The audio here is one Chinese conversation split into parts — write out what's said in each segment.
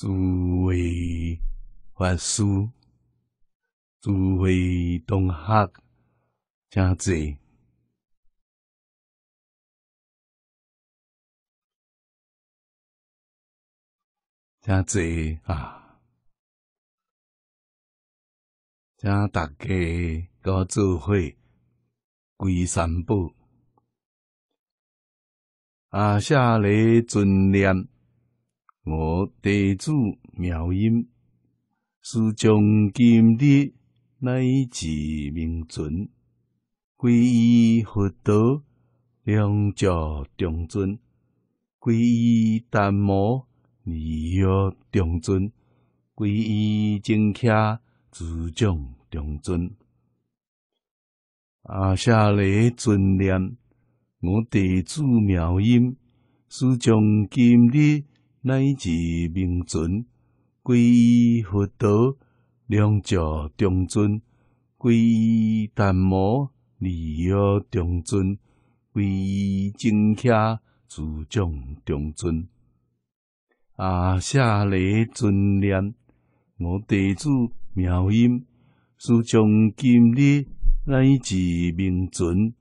诸位法师，诸位同学、家姐、家姐啊，请大家跟我做伙归三步啊，下礼尊念。我地主妙音，是将今日乃至明尊皈依佛陀，两教中尊；皈依淡摩二阿中尊；皈依正教诸教中尊。阿舍利尊念，我地主妙音，是将今日。乃至明尊，皈依佛道，两教中尊；皈依檀摩，利药中尊；皈依精邪，诸将中尊。阿舍利尊念，我地子妙音，师从今日乃至明尊，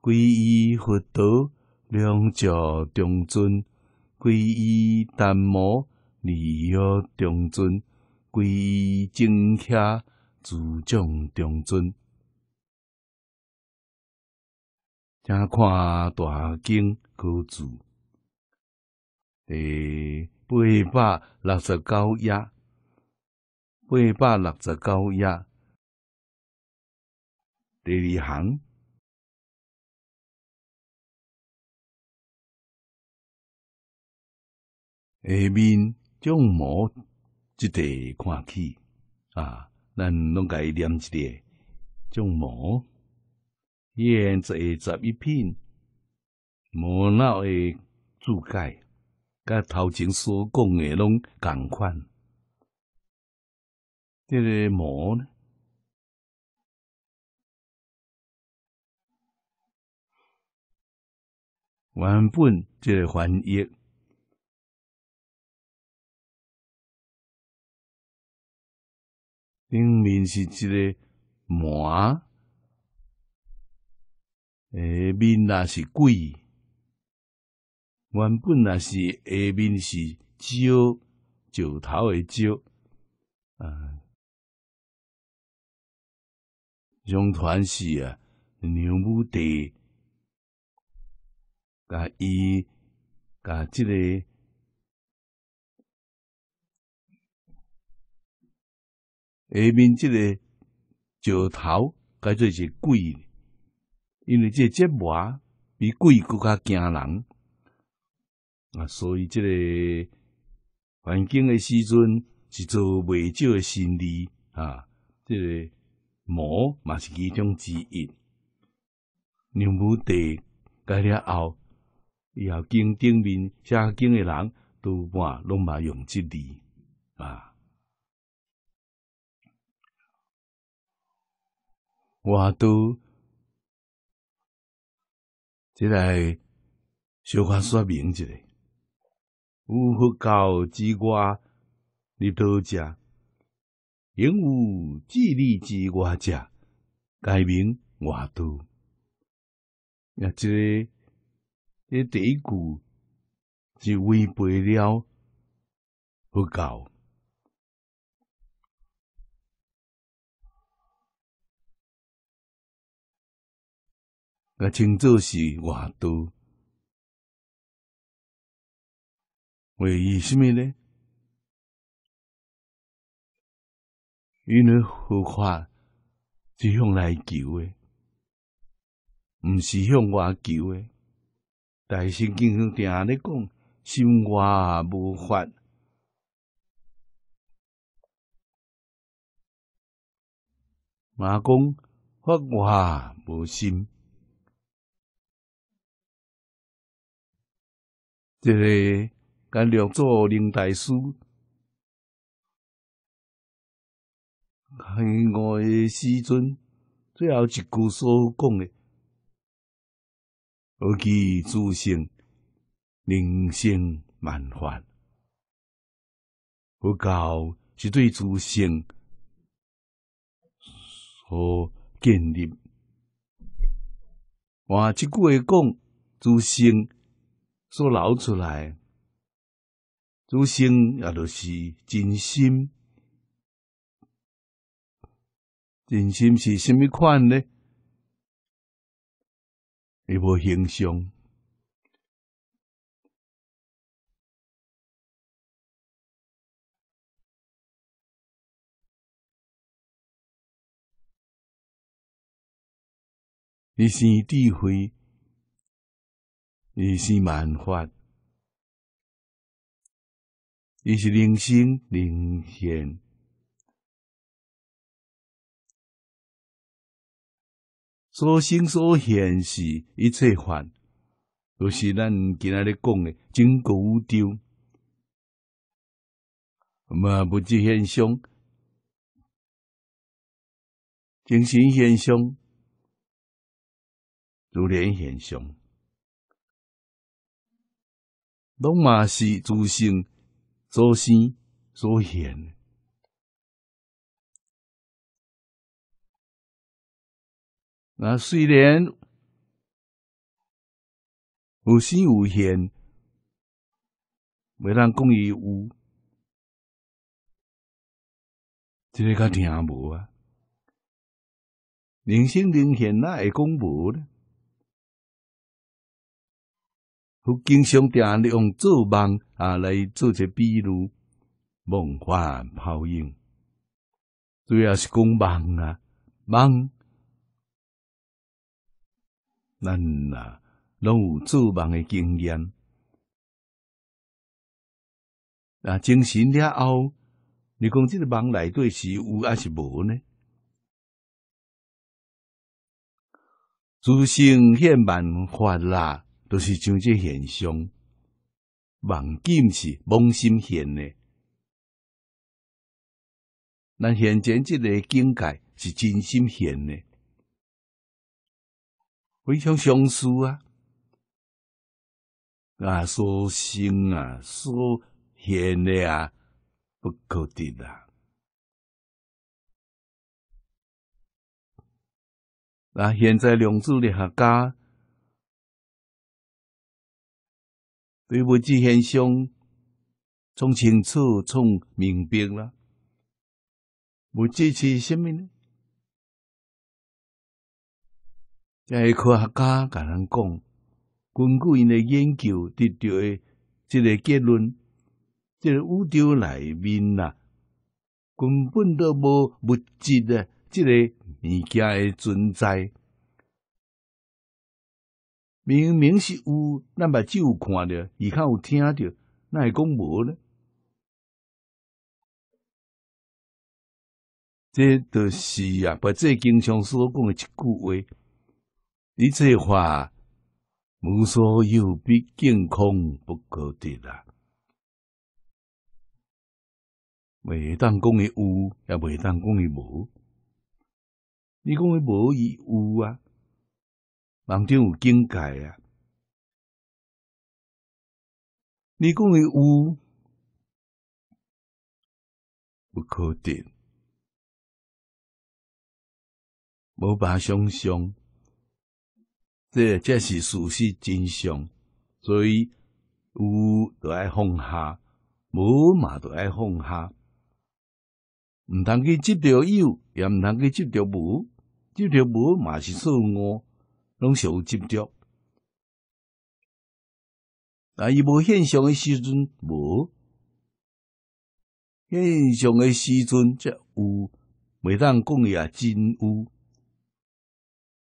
皈依佛道，两教中尊。皈依单魔，礼乐中尊，皈依正客，诸众中尊。请看大经高注，第八百六十九页，八百六十九页第二行。下面将毛，即个看起啊！咱拢该念一个，将毛，伊按十二十一篇毛脑的注解，甲头前所讲的拢共款。这个毛呢？原本即个翻译。顶面是一个馍，下面那是鬼，原本那是下面是蕉，石头的蕉啊，相传是啊牛母的，甲伊甲即个。下面即个石头改做是鬼，因为即个这魔比鬼更较惊人啊！所以即个环境诶时阵是做未少诶心理啊，这个魔嘛是其中之一。牛母地改了后，以后经顶面写经诶人都半拢嘛用即字啊。外道，即来小可说明一下：有佛教之外，入道食；应有智利之外食，改名外道。也即，个这第一句是违背了佛教。甲称作是外道，为伊什么呢？因为佛法是向内求诶，毋是向外求诶。大乘经上安尼讲，心外无法。马公法外无心。即个甲六祖灵大师系我的师尊，最后一句所讲咧，我其诸生人性万怀，佛教是对诸生所建立。我这句话讲诸生。所流出来，主心也就是真心。真心是甚么款呢？一无形象，伊是智慧。一是万法，一是人生灵现，所生所现是一切法，都是咱今仔日讲的真古无丢。嘛，物质现象，精神现象，如来现象。拢嘛是自生、助生、所现。那虽然有生无现，未当供伊有，即个较听无啊。人生灵现那会供无咧？佛经常定用做梦啊来做些比喻，梦幻泡影，主要是讲梦啊梦。咱啊，拢有做梦的经验。那精神了后，你讲即个梦内底是有还是无呢？诸行皆梦幻啦。都是将这现象，梦见是梦心现的；那现在这个境界是真心现的，非常相似啊！啊，所生啊，所现的啊，不够的啦。那现在量子力学家。对物质现象从清楚从明白啦，物质是啥物呢？即系科学家甲咱讲，根据因的研究得到的即个结论，即个宇宙内面呐，根本都无物质的即个物件的存在。明明是有，咱把酒看着，也较有听着，那会讲无呢？这著是啊，把这经常所讲的一句话，你这话无所有比健康不可得啦，未当讲伊有，也未当讲伊无。你讲伊无，伊有啊。网中有境界啊！你讲的有，不可定，无把相相，这这是事实真相。所以有都爱放下，无嘛都爱放下，毋通去执条有，也毋通去执条无，执条无嘛是错误。拢是有执着，但伊无现象诶时阵无，现象诶时阵则有，未当讲伊啊真有。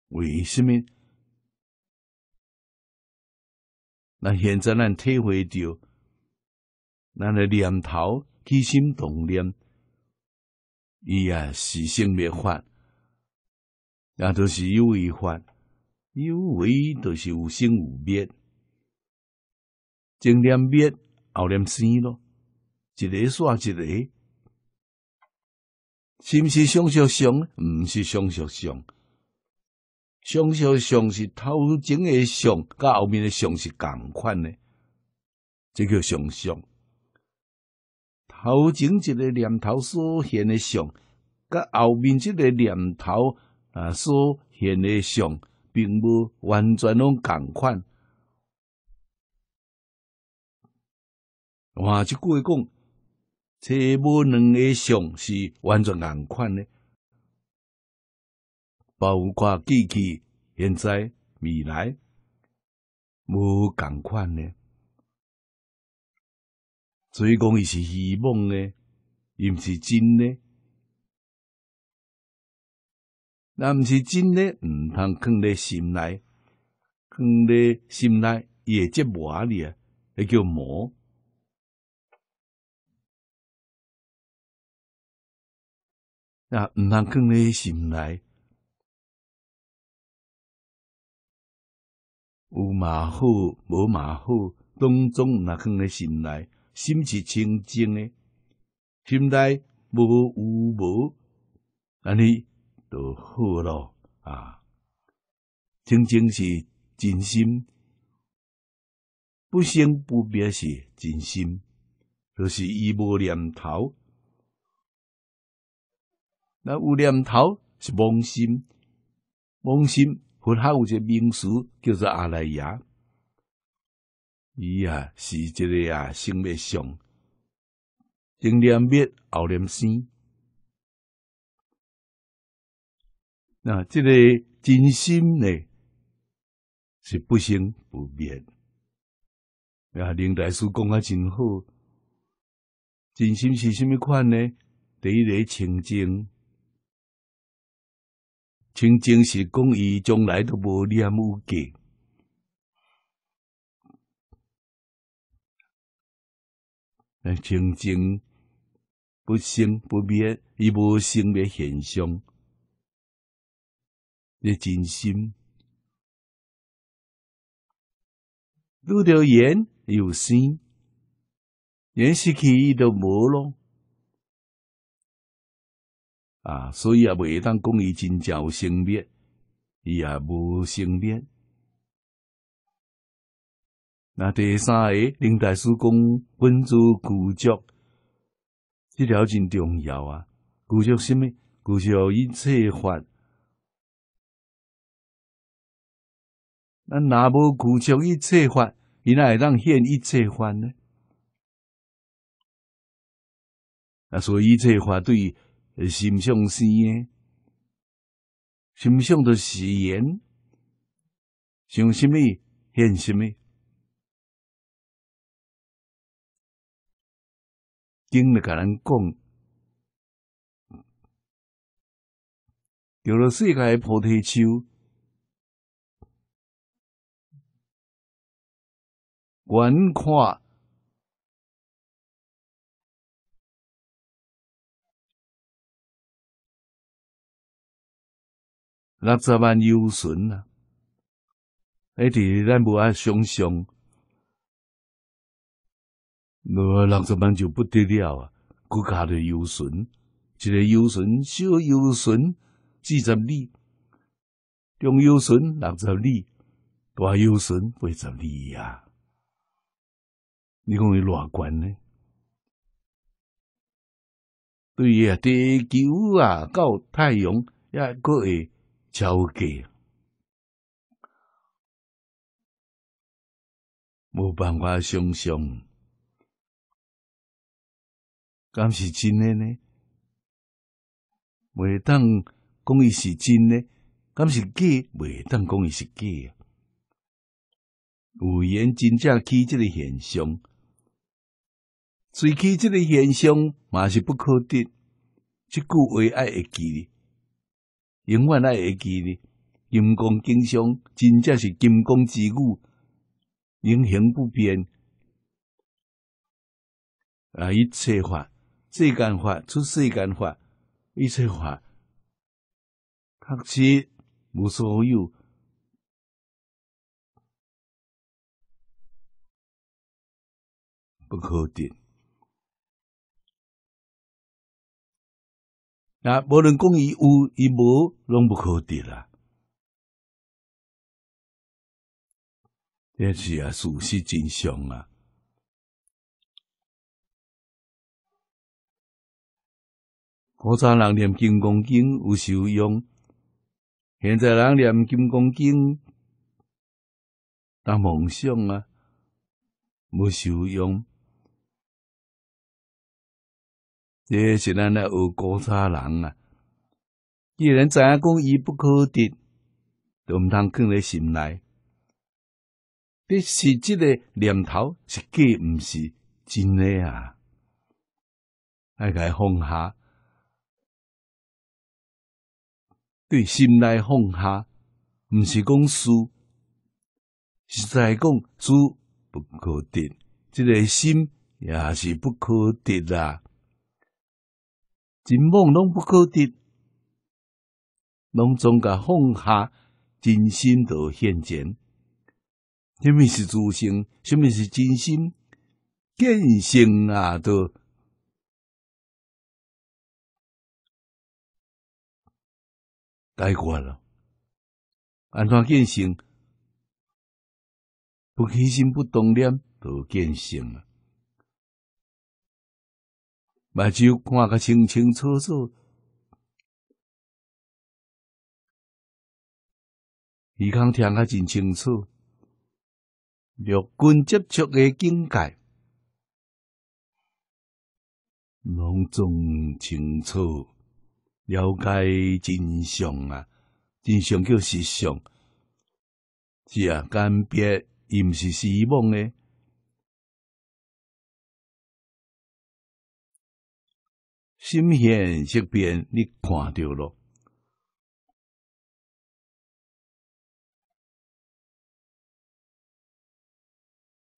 为什么？那现在咱体会到，咱诶念头起心动念，伊啊是生灭法，也都是有为法。有为著是有生有灭，前念灭，后念生咯，一个煞一个。是不是相续相？不是相续相，相续相是头前的相，甲后面的相是共款的。这叫相相，头前一个念头所现的相，甲后面一个念头啊所现的相。并无完全拢共款，我就句话讲，这无两个相是完全共款的，包括过去、现在、未来，无共款的，所以讲伊是希望呢，伊毋是真呢。那毋是真诶，毋通藏咧心内，藏咧心内伊会接磨你啊，迄叫魔。那毋通藏咧心内，有嘛好，无嘛好，当中若藏咧心内，心是清净诶，心内无有无，安尼。都好了啊！真正是真心，不生不灭是真心，就是伊无念头。那有念头是妄心，妄心佛还有个名词叫做阿赖耶，伊啊是一个啊生灭相，净念灭，后念生。那这个真心呢，是不生不灭。啊，林大师讲啊真好。真心是甚么款呢？第一个清净，清净是讲伊从来都无念无记。哎，清净不生不灭，伊无生灭现象。你真心，汝着缘有生，言失去伊都无咯。啊，所以也未当讲伊真正有生灭，伊也无生灭。那第三个林大师讲，本住骨脚，这条真重要啊。骨脚什么？骨脚一切法。那若无古常一策法，伊那也当现一策法呢？啊，所以策法对心上师呢？心上的誓言，想什么现什么。今日甲咱讲，叫做世界菩提树。观看六十万油船啊！哎，弟弟，咱不要想象，那六十万就不得了啊！国家的油船，一个油船小油船几十里，中油船六十里，大油船八十里呀。你讲伊偌悬呢？对啊，地球啊，到太阳也个会超过，无办法想象。敢是真诶呢？袂当讲伊是真诶，敢是假袂当讲伊是假。有缘真正起即个现象。随起即个现象嘛是不可得，即句话爱会记哩，永远爱会记哩。金刚经上真正是金刚之母，永恒不变啊！一切法，世间法，出世间法，一切法，确实无所有，不可得。无论讲伊有伊无，拢不可得啦。这是啊，事实真相啊。古早人念《金刚经》有受用，现在人念《金刚经》当梦想啊，无受用。这是咱来学古刹人啊，既人怎样讲伊不可得，都毋通放咧心内。这是这个念头是假，毋是真诶啊！爱该放下，对心内放下，毋是讲输，实在讲输不可得，这个心也是不可得啦。尽梦拢不可得，拢总该放下真心的现前。什么是初心？什么是真心？践行啊，都改观了。安怎践行？不虚心、不动念，都践行了。目睭看个清清楚楚，耳康听个真清楚，六根接触的境界，拢总清楚，了解真相啊！真相叫实相，是啊，鉴别伊毋是虚妄诶。心现色变，你看到了。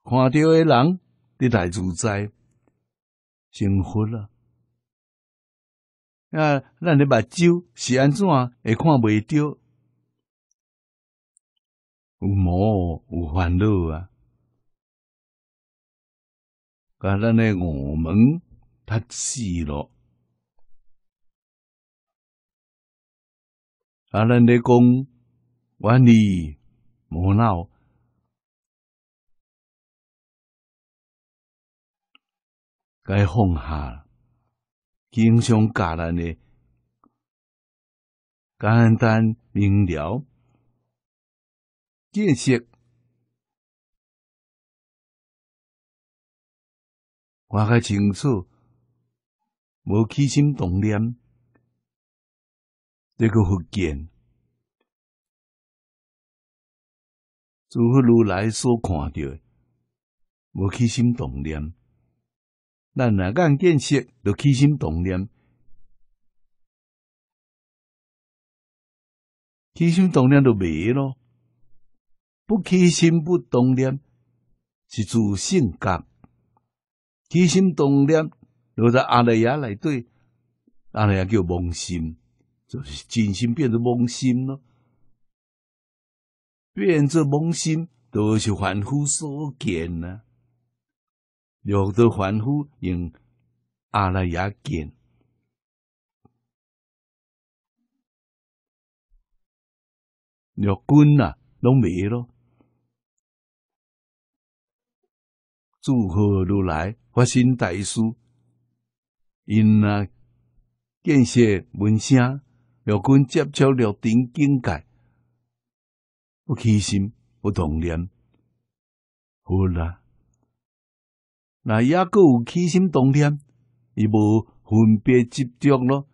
看到的人，你来自在，幸福了。啊，那你把酒是安怎也看未到？有魔，有烦恼啊！搞得呢，我们太气了。啊，咱咧讲管理无脑，该放下，经常教咱的，简单明了，见识我较清楚，无起心动念。这个福见，诸佛如来所看到，无起心动念，咱若敢见识，都起心动念，起心动念都没咯。不起心不动念是自性格。起心动念落在阿赖耶来对，阿赖耶叫妄心。就是真心变成妄心咯，变作妄心都是凡夫所见啊。若得凡夫用阿赖耶见，六君啊，拢未咯。祝贺如来发生大事，因啊建设文身。六根接触六种境界，无起心，无动念，好啦。那抑各有起心动念，伊无分别执着咯。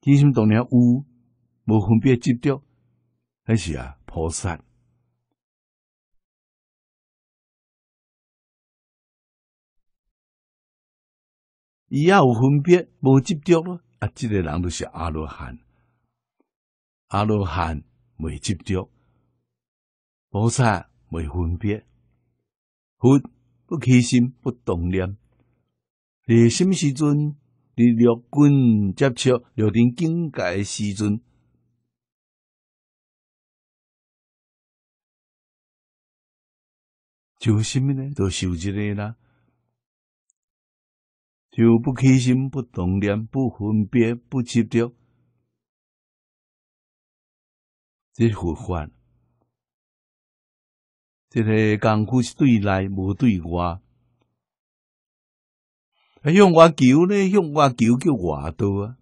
起心动念有，无分别执着，迄是啊？菩萨，伊抑有分别，无执着咯。啊！即个人都是阿罗汉，阿罗汉未执着，菩萨未分别，佛不起心，不动念。你什么时阵？你六根接触六种境界时阵，就甚么呢？就修即个啦。就不开心、不动念、不分别、不执着，这是佛法。这个功夫是对内，无对外。向我求呢？向我求叫外道啊！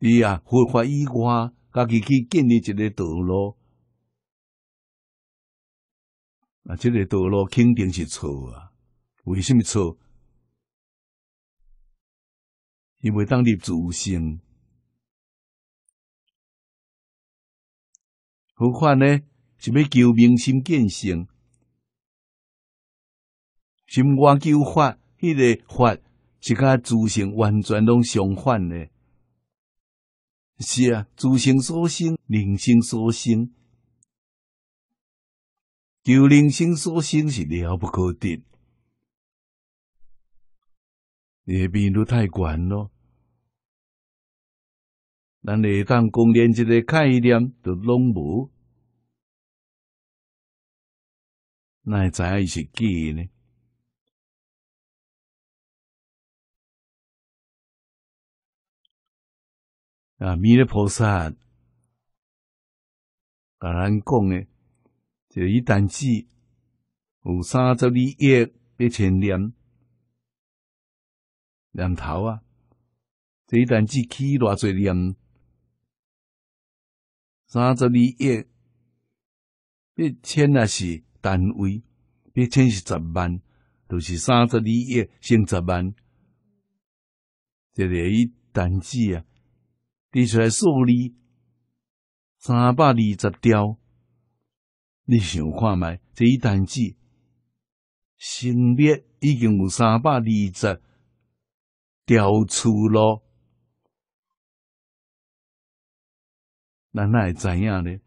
你啊，佛法以外，家己去建立一个道路，啊，这个道路肯定是错啊！为什么错？因为当你自性，何况呢？是要求明心见性，心外求法，迄个法是甲自性完全拢相反的。是啊，自性所生，人心所生，求人心所生是了不可得。业病都太惯咯，咱下当供念一个概念都拢无，那会知啊是呢？啊，弥勒菩萨，甲咱讲诶，这一旦起有三周利益，八千念。念头啊，这一单子起偌侪年，三十二亿，一千那是单位，一千是十万，就是三十二亿乘十万，这一单子啊，伫出来数字三百二十条，你想看卖？这一单子性别已经有三百二十。掉出咯，咱哪会知影呢？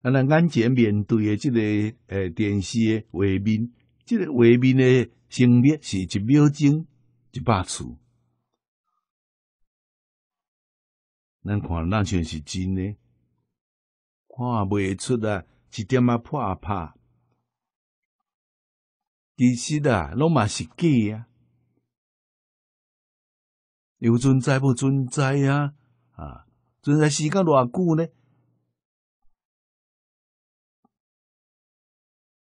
咱咱眼前面对的这个呃电视的画面，这个画面的成立是一秒钟一百次。咱看那像是真的，看不出来一点啊破拍。其实啊，拢嘛是假呀。有存在不存在啊？啊，存在时间多久呢？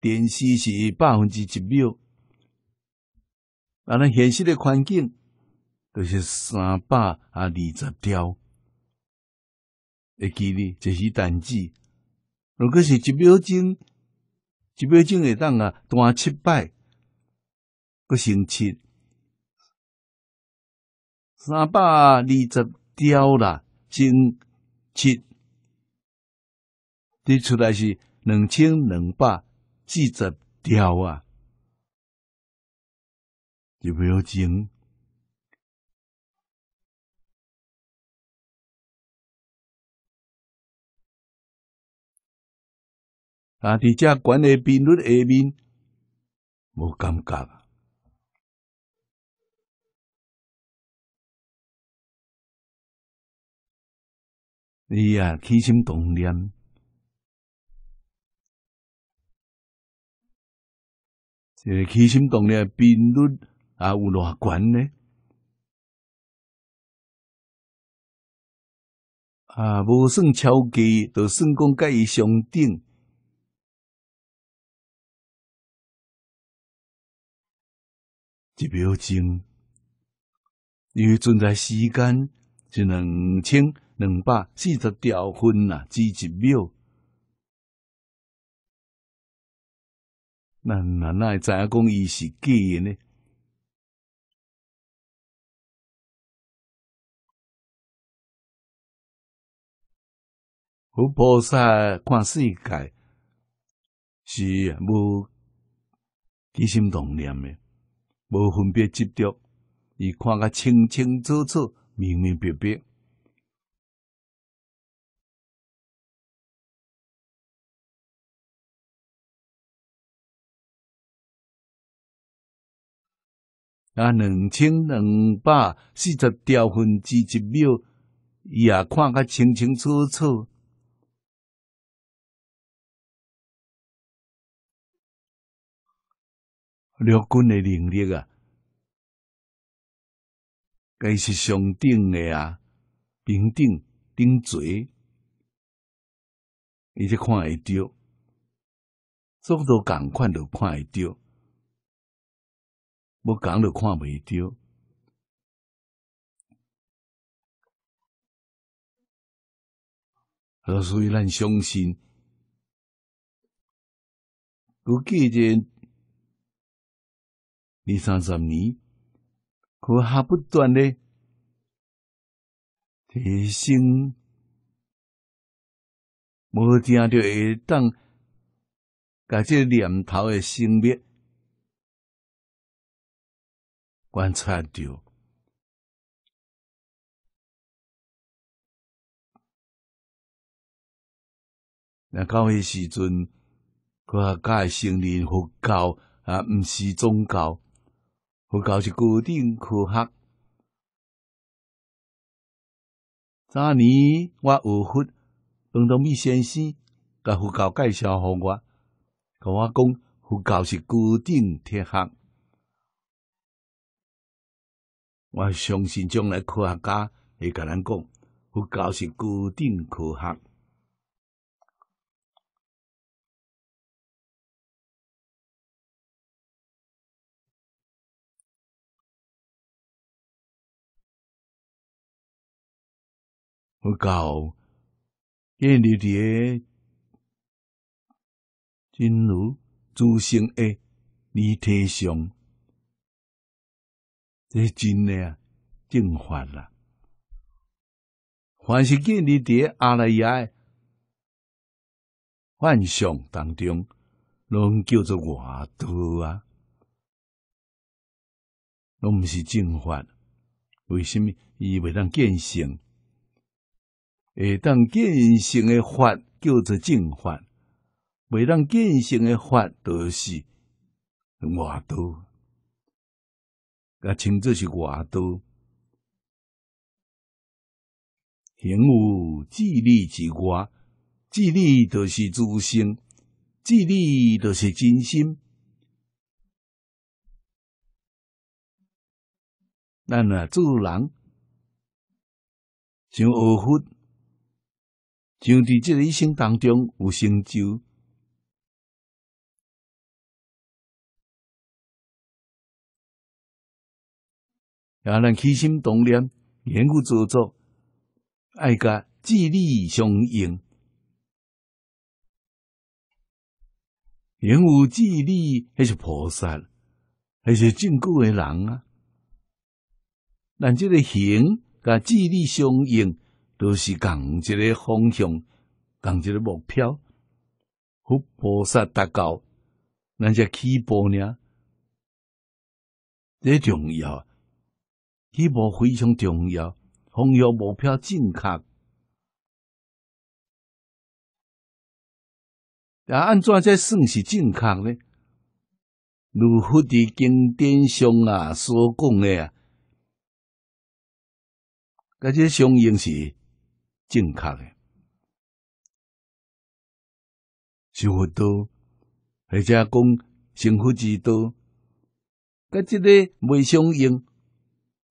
电视是百分之一秒，啊，咱现实的环境就是三百啊二十条。诶，记呢，这是单字。如果是一秒钟，一秒钟会当啊，短七百个星期。三百二十条啦，真七，得出来是两千两百四十条啊，就没有钱。啊，伫遮管的频率下面，无感觉。伊啊，起心动念，这起心动念频率啊，有偌悬呢？啊，无算超低，就算讲甲伊上顶，一秒钟，伊存在时间是两千。两百四十条分呐，只一秒。那哪知影讲？伊是假的呢？佛菩萨看世界是无起心动念的，无分别执着，伊看个清清楚楚、明明白白。啊，两千两百四十条分之一秒，伊也看个清清楚楚。绿军的能力啊，该是上顶的啊，平顶顶嘴，伊就看会着，做度赶快就看会着。我讲都看不丢。所以咱相信，我记这二三十年，可还不断的提升，无听着会当甲这念头诶消灭。观察到，那高些时阵，佮佮承认佛教啊，唔是宗教。佛教是固定科学。早年我阿叔彭东米先生，佮佛教介绍给我，佮我讲佛教是固定科学。我相信将来科学家会跟咱讲，佛教是固定科学。佛教耶伫底、真如、诸行、恶、离体上。是真啊，正法啦。凡是建立爹阿赖耶幻想当中，拢叫做我道啊，拢毋是正法。为什么？伊袂当见性，会当见性的法叫做正法；袂当见性的法都是我道。也称作是外道。行，无自利之外，自利就是自性，自利就是真心。咱啊，做人想学佛，想伫这一生当中有成就。亚咱起心动念，缘故做作，爱甲智力相应，缘有智力迄是菩萨，迄是正果的人啊。咱这个行甲智力相应，都是共一个方向，共一个目标，和菩萨达到，咱才起步呢，最重要。希步非常重要，风雨目标正确，但安怎才算是正确呢？如佛的经典上啊所讲的啊，个些相应是正确的，收佛多，或者讲幸福之多，个即个未相应。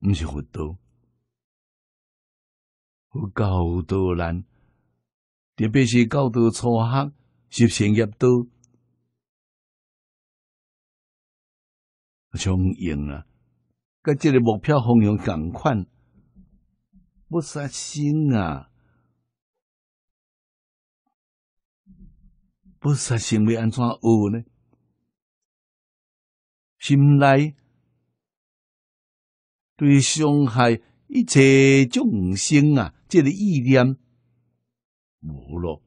毋是好多，好多难，特别是教导初学，学习业道。相应啊！甲即个目标方向同款，不杀生啊！不杀生要安怎学呢？心内。对伤害一切众生啊，这个意念无了。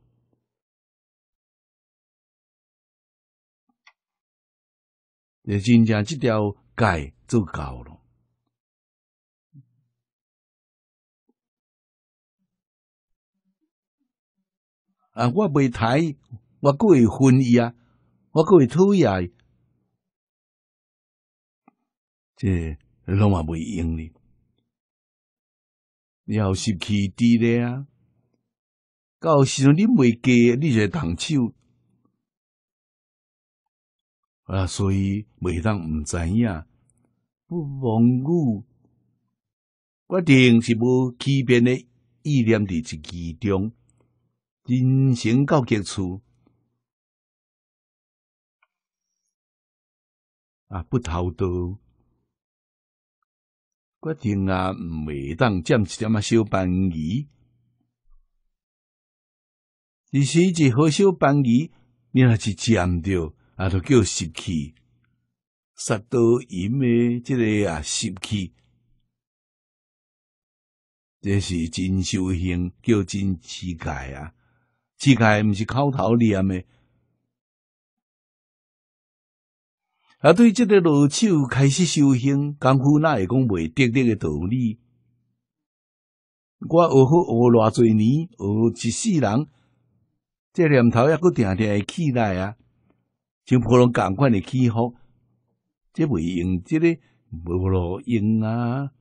也真正这条界就够了啊！我未睇，我佮会分伊啊，我佮会推伊，这。拢也袂用哩，要是起伫咧啊，到时阵你袂嫁，你就动手啊。所以袂当毋知影，不妄语，决定是无欺骗的意念伫其中，人生到结束啊，不逃德。决定啊，毋会当占一点啊小便宜。其实一好小便宜，你若是占到，啊都叫失去，杀多银诶，即个啊失去。这是真修行，叫真气概啊，气概毋是口头念诶。啊！对即个老手开始修行，功夫那会讲袂得得的道理。我学好学偌侪年，学一世人，这念头抑阁定定会起来啊，就普能共款的起服，这袂用，即个无路用啊！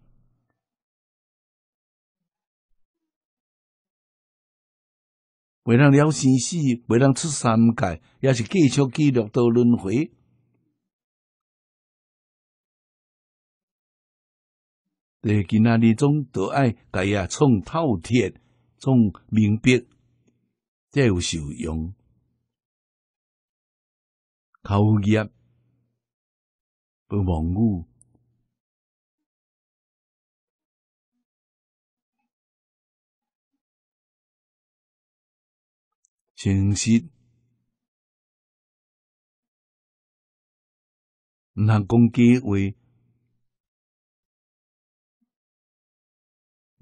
未通了生死，未通出三界，也是继续记录到轮回。在今仔日总着爱家下创透铁，创明壁，才有受用。口业不忘固，诚实，毋通讲机话，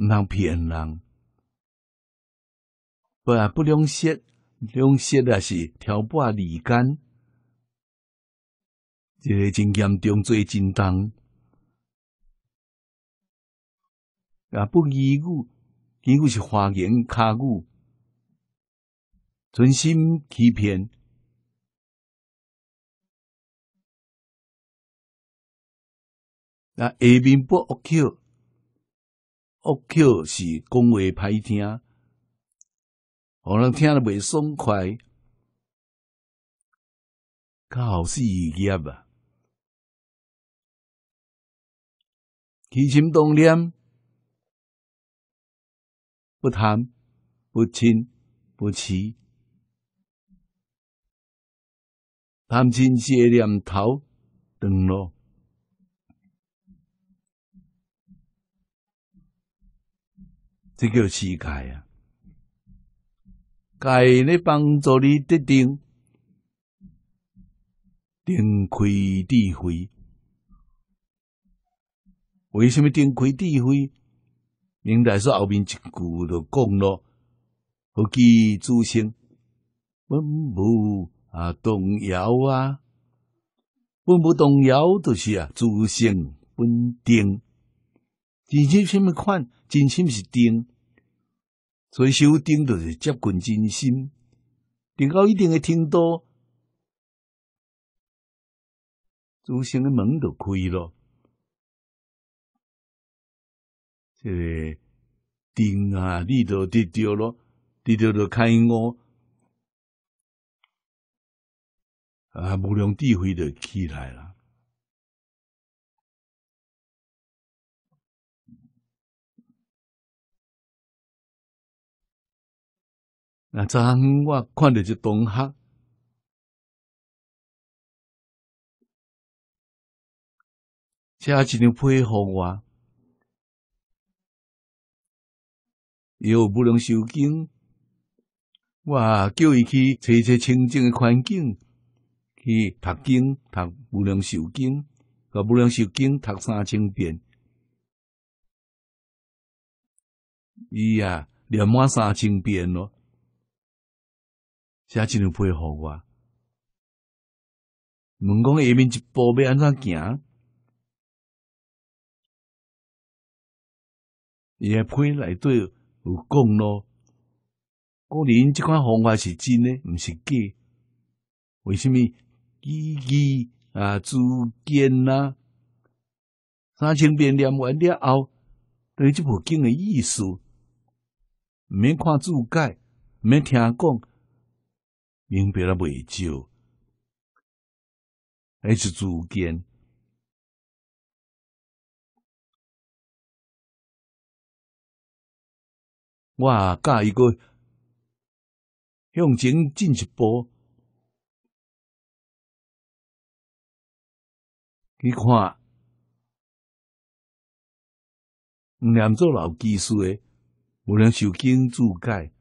不能骗人，不不量食，量食也是挑拨离间，这个真严重，最真重。也不义语，几乎是花言巧语，存心欺骗。那下面不恶巧。恶 k 是讲话歹听，互人听了袂爽快，搞事业啊，起心动念，不贪不嗔、不痴，贪嗔是念头断了。一叫世界啊，该咧帮助你得定定开智慧。为什么定开智慧？明代说后面一句就讲咯：何其诸生本无啊动摇啊，本无动摇就是啊诸生本定。真心什么款？真心是定。所以修灯就是接近真心，达到一定的天道，祖先的门就开了。这个灯啊，你都得掉了，得掉了开悟。啊，无量智慧就起来了。那昨昏我看到一同学，家境配合我，又不能受经，我叫伊去找找清净的环境去读经，读无量寿经，甲无量寿经读三千遍，伊啊念满三千遍咯。写一批互我。问讲下面一步要安怎行？伊诶批内底有讲咯，古人即款方法是真诶，毋是假。为什么？依依啊，自见啊，三千遍念完了后，对即部经诶意思，毋免看注解，毋免听讲。明白了未少，还是主见。我加一个向前进一步，你看，唔念做老技术的，无能受精助解。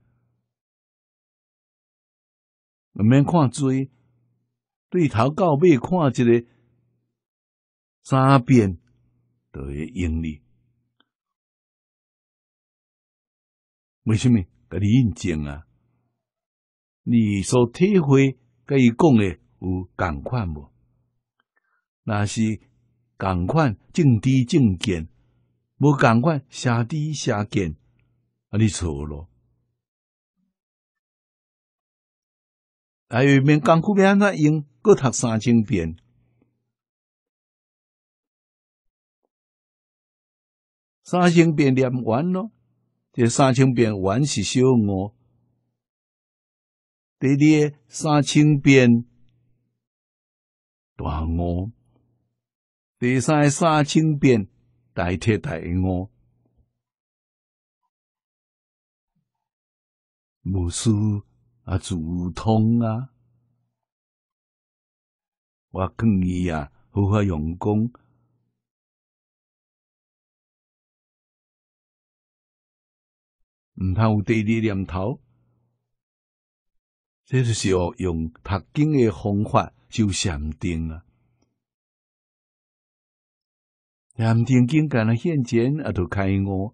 毋免看嘴，对头到尾看一个三遍，都会用你。为什么？甲你印证啊！你所体会，甲伊讲诶有共款无？若是共款正知正见，无共款下知下见，啊，你错咯。还有一面功夫面，那用各读三千遍。三千遍念完了，这三千遍完是小我。第二三千遍大我。第三三千遍代替代我。无事。啊，祖通啊，我建议啊，如何用功，唔通有第二念头，这是候用读经的方法修禅定啊，禅定经干那现前阿都开悟。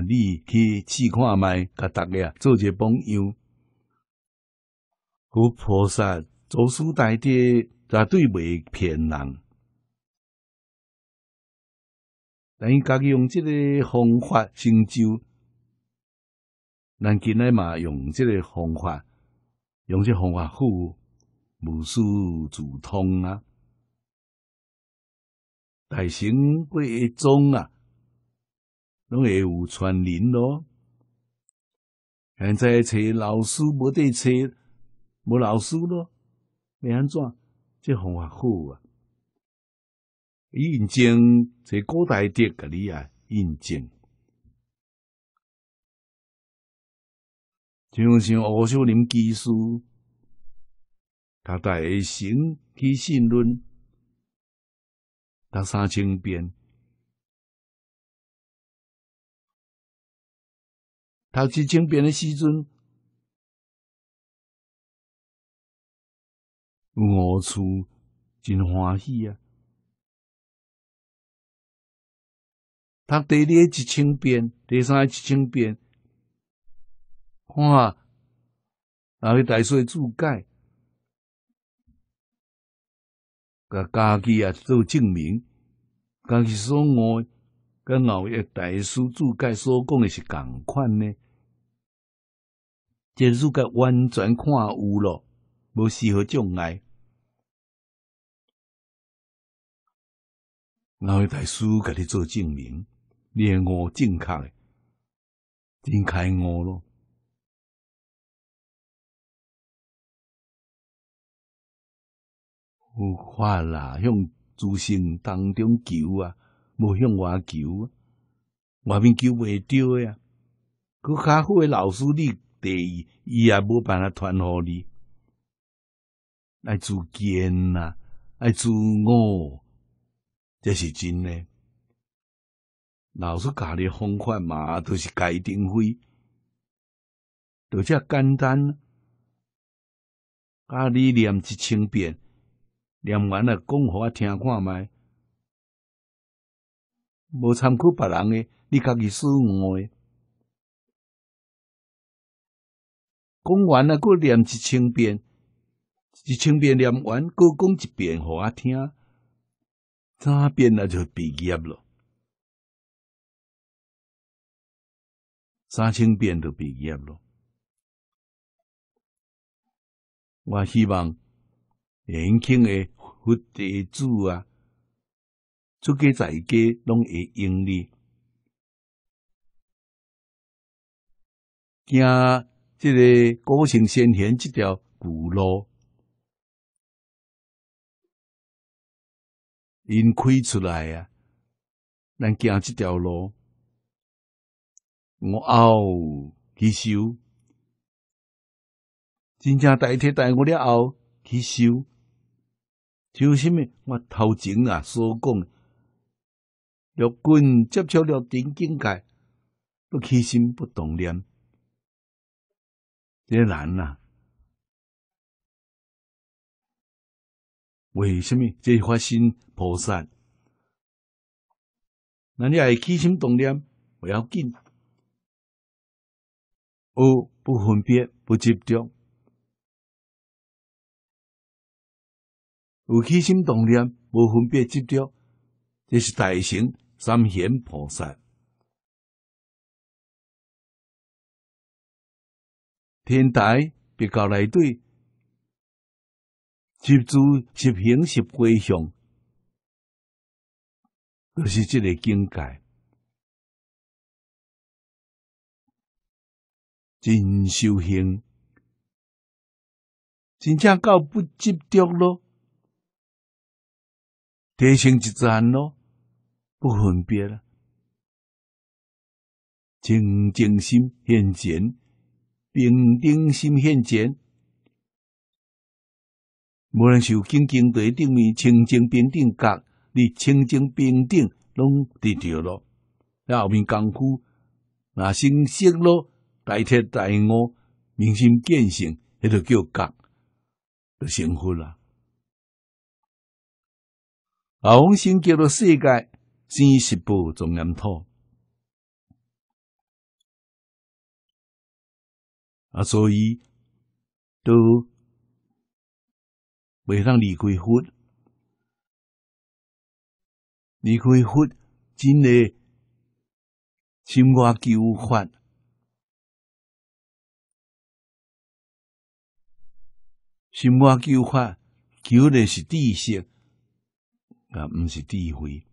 你去试看卖，甲大家做一榜样。佛菩萨、祖师大德绝对袂骗人。咱家己用这个方法成就，咱今日嘛用这个方法，用这方法富，无师自通啊，大行贵中啊。拢会有传人咯。现在找老师没得找，无老师咯，要安怎？这方法好啊！印证，找古代的给你啊印证。就像胡秀林技师，他带学生去信论，他三千遍。读一千遍的时阵，我厝真欢喜啊！读第二一千遍，第三一千遍，看啊，那个大师注解，甲家己啊做证明，家己所爱。跟老一大师注解所讲的是同款呢，这注解完全看有咯，无丝毫障碍。老一大师给你做证明，你系悟正确诶，真开悟咯。有法啦，向自信当中求啊！无向外求啊，外面求袂着啊。个较好诶，老师你第一，伊也无办法传互你爱自坚啊，爱自我，这是真诶。老师教你方法嘛，都是该定规，都遮简单。教你念一千遍，念完了讲我听看卖。无参考别人诶，你家己失误的。讲完啊，搁念一千遍，一千遍念完，搁讲一遍互我听，三遍那就毕业了，三千遍就毕业了。我希望年轻诶，佛弟子啊。出个在家拢会用利，见即个古城先贤即条古路，因开出来啊！咱见即条路，我后去修，真正代替代我了后去修，就什么我头前啊所讲。若根接触了顶境界，不起心不动念，这难啊！为什么这是发心菩萨？那你爱起心动念不要紧，二不分别不执着，有起心动念无分别执着，这是大行。三贤菩萨，天台别教内对，执诸集行、集归向，就是这个境界。真修行，真正到不执着喽，提升一自咯。喽。不分别了，清净心现前，平等心现前。无论有清净地顶面清净平等觉，你清净平等拢得着了。那后面功夫，那心息咯，代替大悟，明心见性，迄著叫觉，就成佛了。阿翁，新叫做世界。知识部仲染土，啊，所以都袂当离开佛，离开佛，真的心外求法，心外求法，求的是知识，啊，唔是智慧。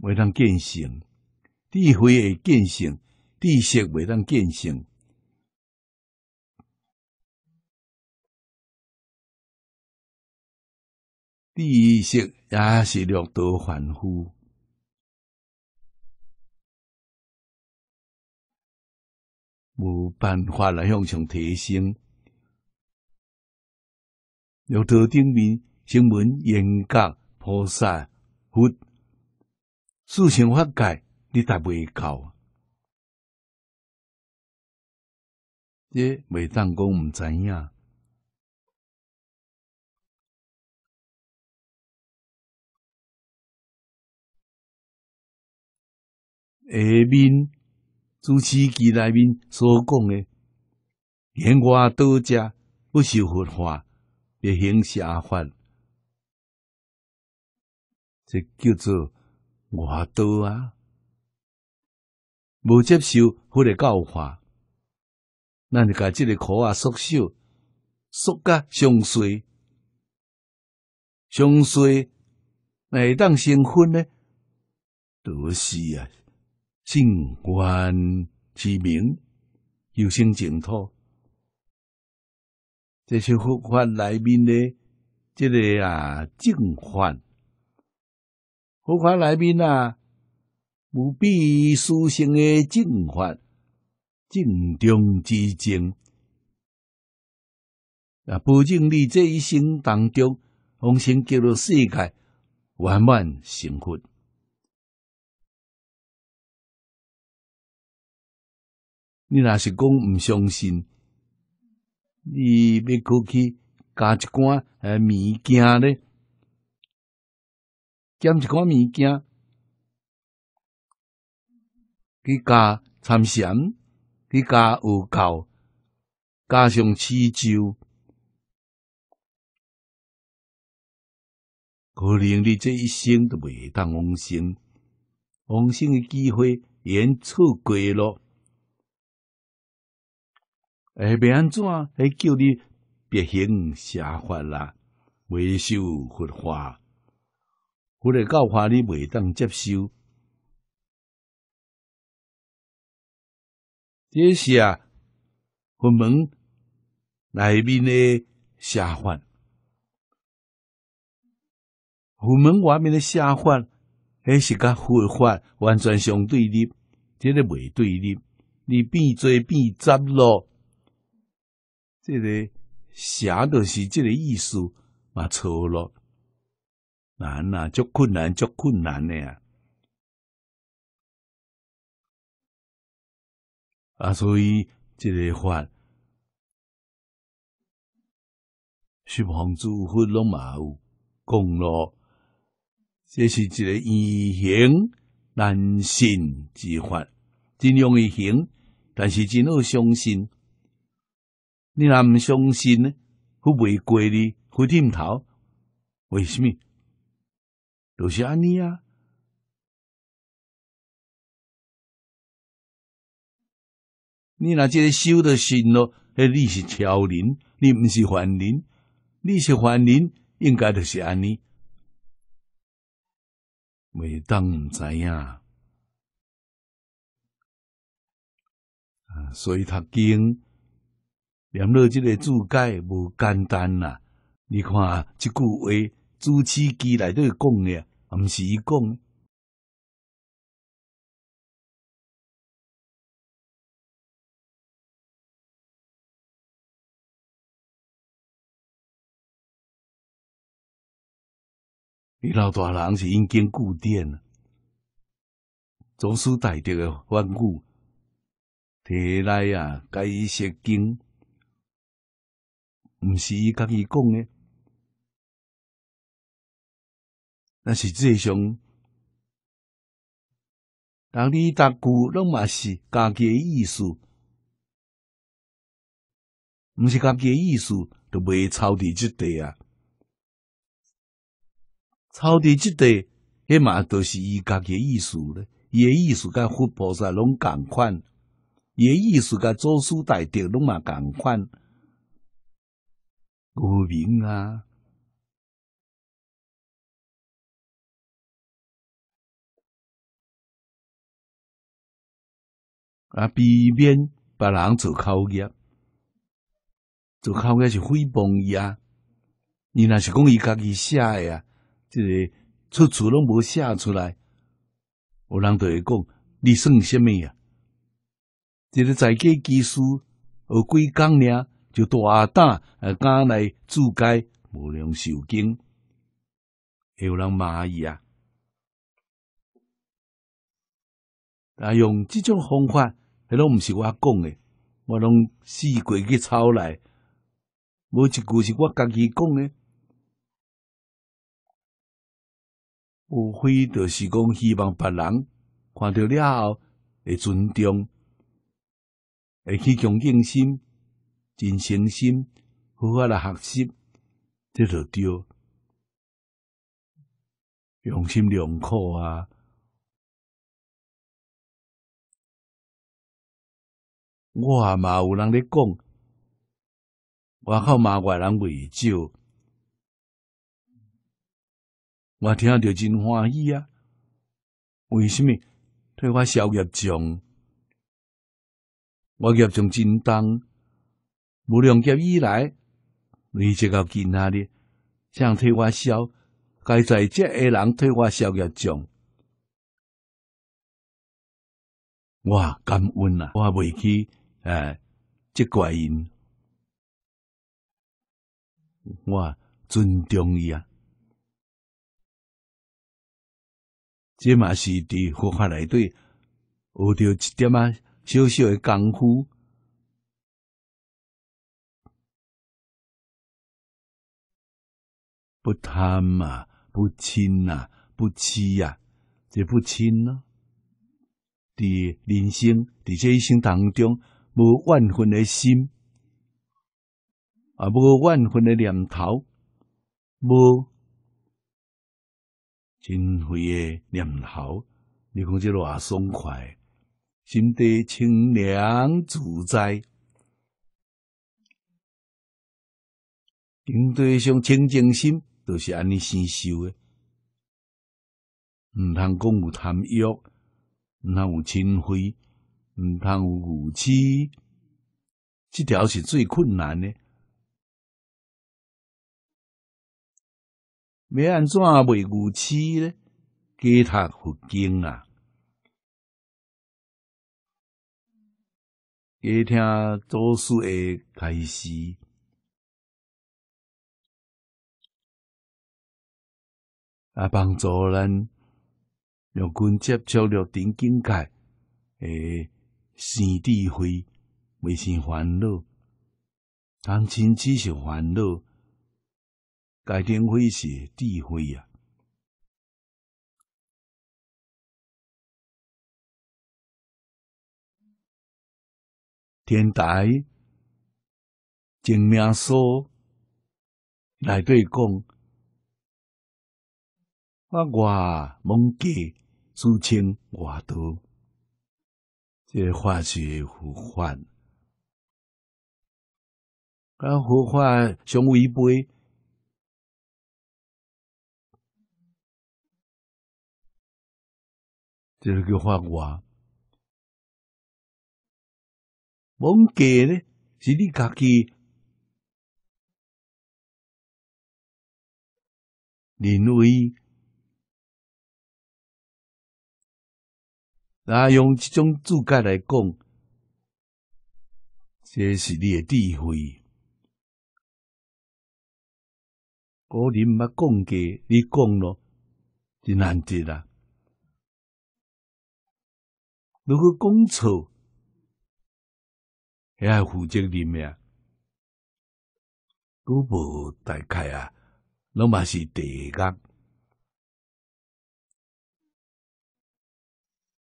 袂当建成，智慧会建成，知识袂当建成，知识也是六道凡夫，无办法来向上提升。六道顶面，圣闻、严格，菩萨佛。事情化改，你才到啊。你袂当讲毋知影。下面主持机内面所讲诶，言话多者不受佛法，别行邪法，这叫做。我都啊，无接受佛的教化，咱你甲即个苦啊，缩小，缩加相随相随，哪会当成婚呢？都是啊，姓观之明，有生净土。这些佛法内面的，这个啊，净饭。我看内面啊，无比殊胜的净法，正中之正啊！保证你这一生当中，往生极乐世界，圆满成佛。你若是讲唔相信？你要过去加一罐下物件咧，兼一款物件，去加参禅，去加有教，加上持咒，可能你这一生都未当往生，往生的机会已经错过了。哎，未安怎？哎，叫你别行邪法啦，未受佛法。或者教化你未当接受。这是啊，佛门内面的下凡，佛门外面的下凡，那是甲佛法完全相对立，这个未对立，你变做变杂咯，这个写就是这个意思嘛？错了。难呐，足困难，足困难的啊！啊，所以这个法，是帮助佛龙马虎讲咯，这是一个易行难信之法。真容易行，但是真要相信，你哪唔相信呢？会未怪你，会点头，为什么？就是安尼啊！你若即个修的心咯，那你是超人，你毋是凡人。你是凡人，应该就是安尼。未当毋知影啊，所以读经念落即个注解无简单啦。你看即句话，朱熹基内底讲诶，毋是伊讲，伊老大人是已经故典，祖师大德的遗物，提来啊，甲伊学经，毋是伊家己讲的。那是这上，当你达故拢嘛是家己意思，毋是家己意思，都袂抄的，即地啊！抄的即地，迄嘛都是依家己意思咧。伊个意思甲佛菩萨拢共款，伊个意思甲祖师大德拢嘛共款，无明啊！啊！避免别人做口业，做口业是诽谤伊啊。你若是讲伊家己写啊，即个出处拢无写出来。有人就会讲，你算虾米啊？一个在家技书，学几工呢，就大胆啊，敢来注解无良受经，会有人骂伊啊。啊，用即种方法。迄拢毋是我讲诶，我拢四过去抄来，无一句是我家己讲诶。无非著是讲希望别人看到了后会尊重，会去恭敬心、真诚心，好好来学习，这就对。用心良苦啊。我嘛有人咧讲，外口嘛外人未少，我听着真欢喜啊！为什么？替我消业障，我业障真重。无良劫以来，你这个今仔哩，想替我消，该在这些人替我消业障。我感恩啊！我袂去。即这怪因，我尊重伊啊。这嘛是伫佛法内底学着一点啊小小的功夫，不贪嘛，不嗔啊，不欺啊，这不轻啊？伫人生伫这一生当中。无怨恨的心，啊，无怨恨的念头，无尘灰的念头，你讲即偌爽快，心地清凉自在，跟对上清净心，都是安尼生修的，唔通讲有贪欲，通有尘灰。毋通有误区，即条是最困难的。要安怎未误区呢？加读佛经啊，加听祖师的开示啊，帮助咱若君接触了顶境界，诶。生智慧，未生烦恼；当生只是烦恼，该定慧是智慧啊！天台静妙所来对讲，我外蒙解，自称外道。这化是护法，啊，护法上为悲，就是叫化我。往给呢是你家己，认为那用这种注解来讲，这是你的智慧。我你捌讲过，你讲了真难解啦。如果讲错，也是负责人命，都无大概啊，拢嘛是地硬。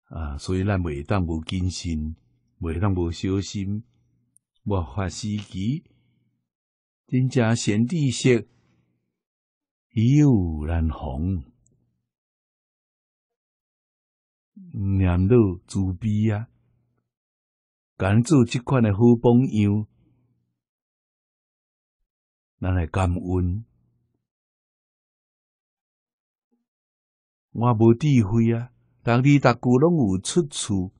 啊，所以咱袂当无谨慎，袂当无小心，无发时机，真正贤弟说，有难防，念到自卑啊，关做这款诶好朋友，咱来感恩，我无智慧啊。当地达古拢有出处，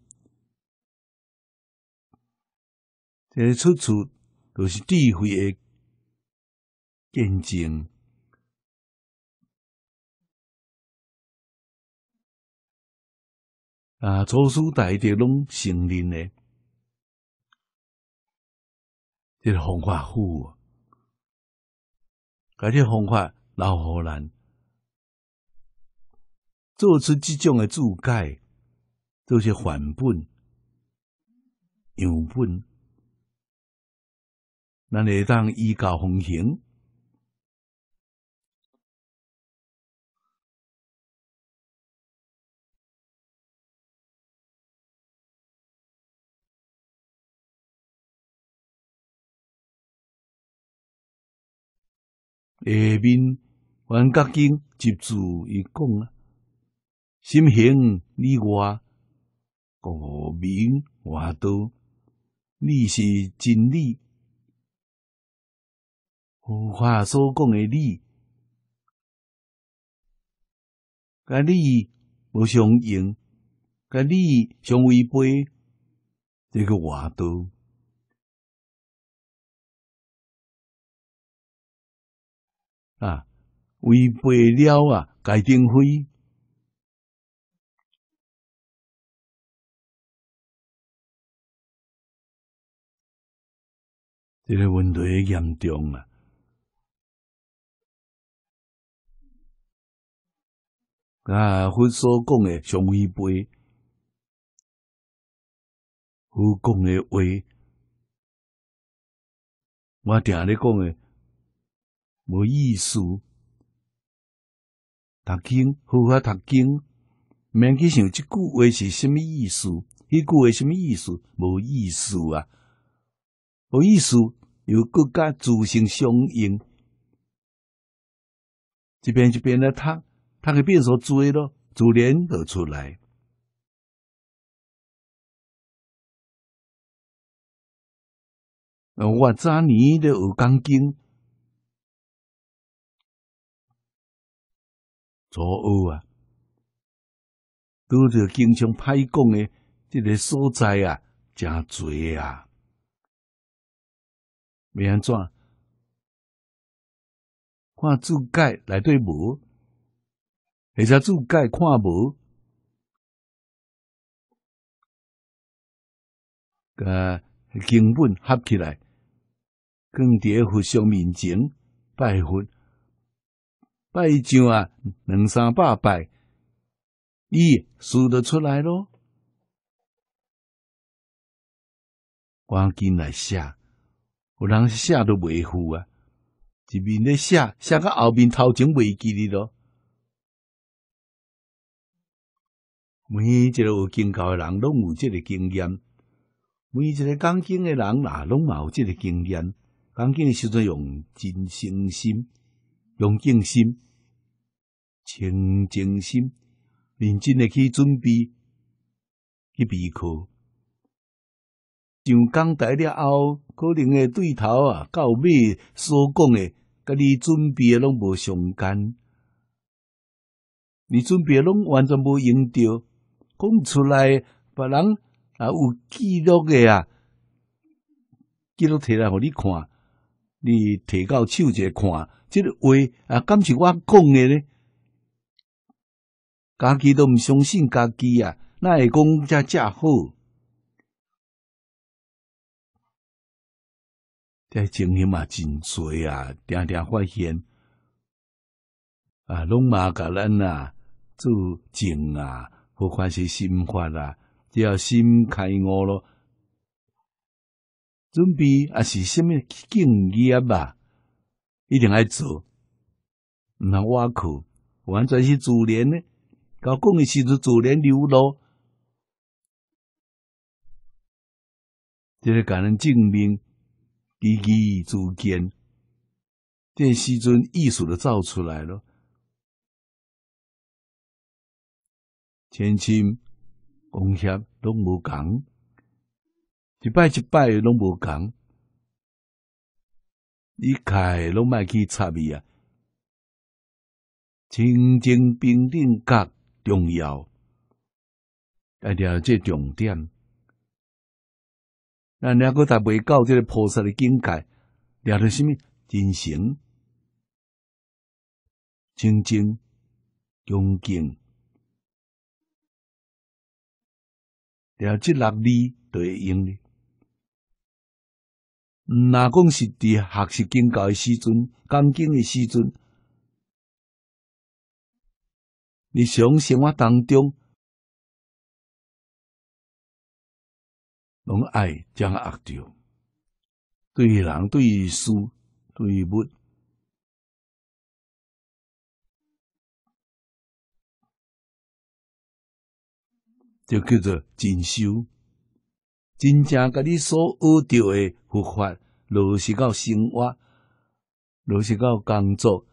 这个出处就是智慧的见证啊！初师大德拢承认的，这个方法好，把这个方法老好人。做出这种的自改，都是反本、样本，咱会当依教奉行。下面，王格金接著伊讲啊。心形，你我故名话道。你是真理，佛法所讲的理，甲理无相应，甲理相违背，这个话道。啊，违背了啊，该定悔。这个问题严重啊！啊，佛所讲的上语背，佛讲的话，我听在讲的无意思。读经，好谓读经？免去想即句话是什么意思，迄句话什么意思？无意思啊，无意思。由国家自行响应，一边一边得读，读的变数多咯，自然了出来。我早年咧学讲经，左恶啊，拄着经常歹讲的，即个所在啊，真多啊。未安怎？看自盖内底无，而且自盖看无，甲经本合起来，更迭佛像面前拜佛拜上啊，两三百拜，伊输得出来咯。赶紧来写。有人写都袂赴啊，一面咧写，写到后面头前袂记哩咯。每一个有经教诶人，拢有即个经验；每一个讲经诶人啦，拢嘛有即个经验。讲经诶时阵用真心心，用静心、清净心，认真诶去准备去备课。上讲台了后，可能诶对头啊，到尾所讲诶，甲你准备诶拢无相干，你准备拢完全无用着，讲出来，别人啊有记录诶啊，记录摕来互你看，你摕到手者看，即个话啊，敢是我讲诶呢？家己都毋相信家己啊，那会讲才遮好。这情形啊，真多啊，常常发现啊，拢嘛甲咱啊做证啊，或发些心法啊，只要心开悟咯，准备啊是什么境界吧，一定爱做，毋通挖苦，完全是自然呢。到讲诶时阵，自然流露。即、个甲咱证明，一一之见，这时阵艺术就走出来了，千金公协拢无共，一摆一摆拢无共，你开拢卖去插伊啊！清净平等较重要，大家这重点。那两个才未到这个菩萨的境界，了了什么？真诚、清净、恭敬，了这六字对应的。哪讲是伫学习境界的时阵，恭敬的时阵，你常生活当中。拢爱将握着。对人、对事、对物，就叫做进修。真正甲你所遇到的佛法，落实到生活，落实到工作，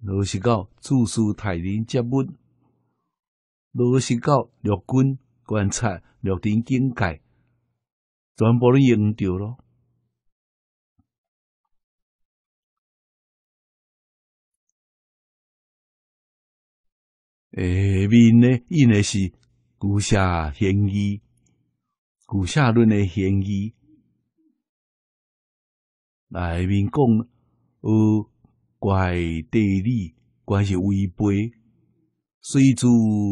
落实到处事泰然、接物，落实到六根观察六尘境界。全部都用掉了。下面呢印的是古下玄机，古下论的玄机。内面讲，呃，怪地理，怪是违背，虽住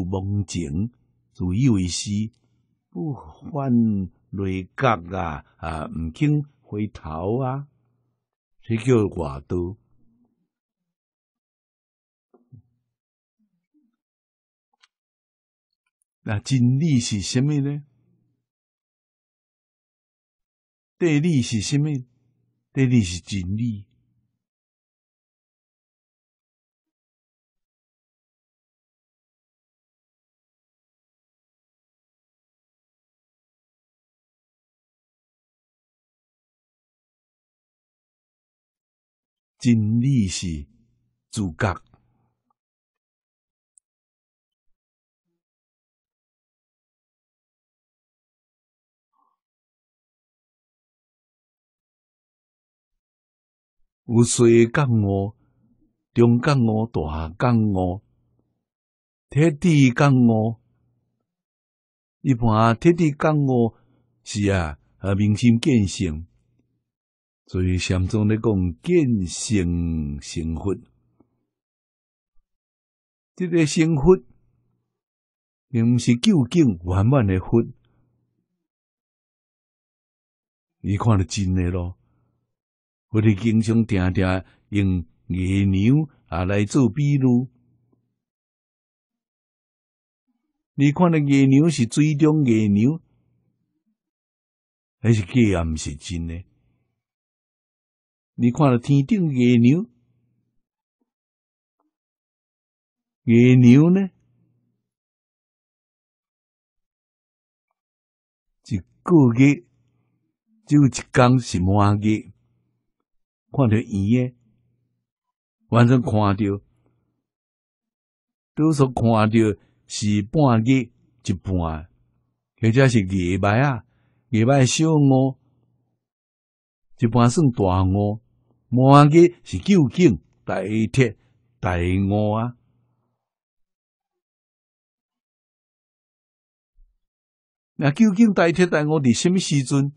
梦境，自以为是，不欢。内角啊，啊，毋肯回头啊，这叫外道。那真理是啥物呢？第二是啥物？第二是真理。真理是主角。有小刚我、中刚我、大刚我、铁弟刚我，一般铁弟刚我是啊，和民心建设。所以，禅宗咧讲，见性成佛。这个成佛，并不是究竟圆满诶佛。你看着真诶咯？我的经常定定用月牛啊来做比如。你看着月牛是水中月牛，还是个毋是真诶。你看到天顶月牛，月牛呢？一个月只有一天是满月，看到圆的，完全看到，都说看到是半月，一半，或者是月白啊，月白小鹅，一半算大鹅。摩诃是究竟大铁大我啊！那究竟大铁大我伫什么时阵？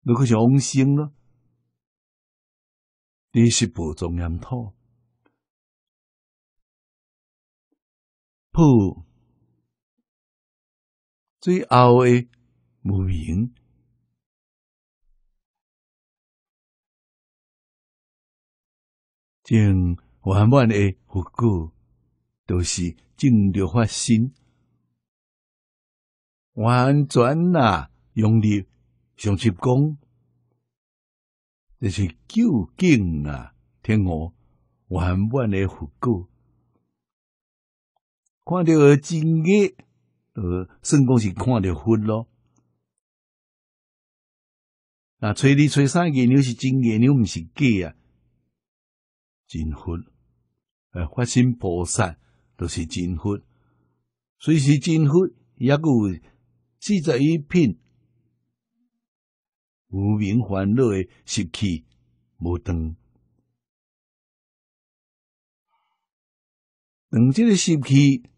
如果是往生咯，你是不种染土，不最后的无明。正圆满诶，佛果著是正着发心，完全啊，用力上七讲，著是究竟啊，听我圆满诶佛果。看到真诶，著算讲是看到佛咯。啊，催汝催三界，汝是真诶，汝毋是假啊。真福，诶，发心菩萨都是真福，虽是真福，也有四十一品无明烦恼诶习气无断。当即个习气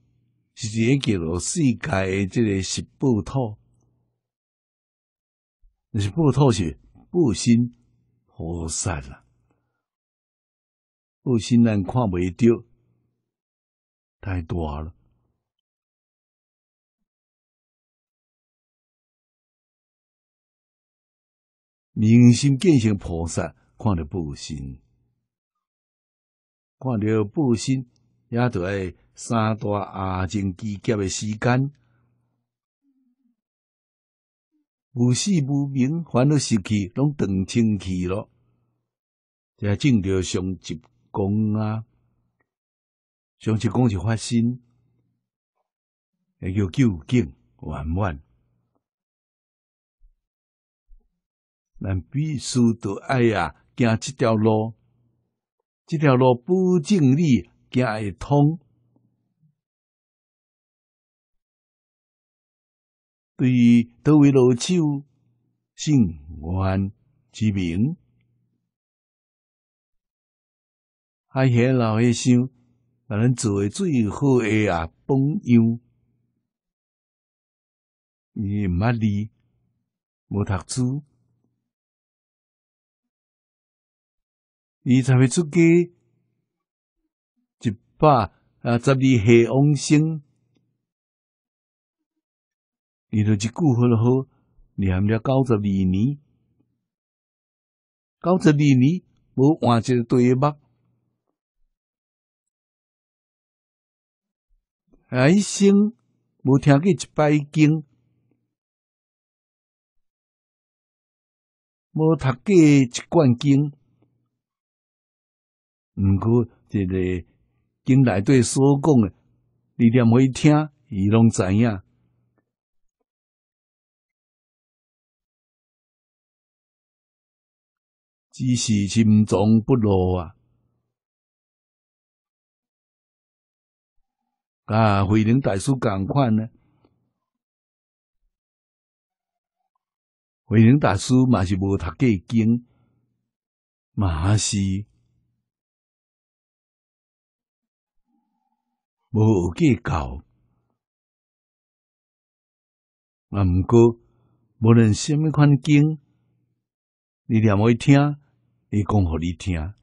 是一个叫做世界诶，即个十不透，十不透是不心菩萨了。布心人看袂着，太大了。明心见性菩萨，看着不心，看得不心，也得三大阿僧集结的时间。无事不明，烦恼习气拢等清气了，才正着上集。讲啊，向起讲就发心，也叫救境圆满。咱必须得哎呀，行这条路，这条路不尽力，行会通。对于多位老舅，姓王，之名。海遐老黑心，把咱做诶最好诶啊榜样。伊毋捌字，无读书，伊才会出家。一百啊十二岁王生，伊著一句好就好，念了九十二年，九十二年无换一堆目。啊！一生无听过一摆经，无读过一卷经，毋过一个经来对所讲的，你点会听？伊拢知影，只是心中不落啊。啊！慧能大师共款呢？慧能大师嘛是无读过经，嘛是无过教。啊唔过，无论什么款经，你点会听？伊讲互你听，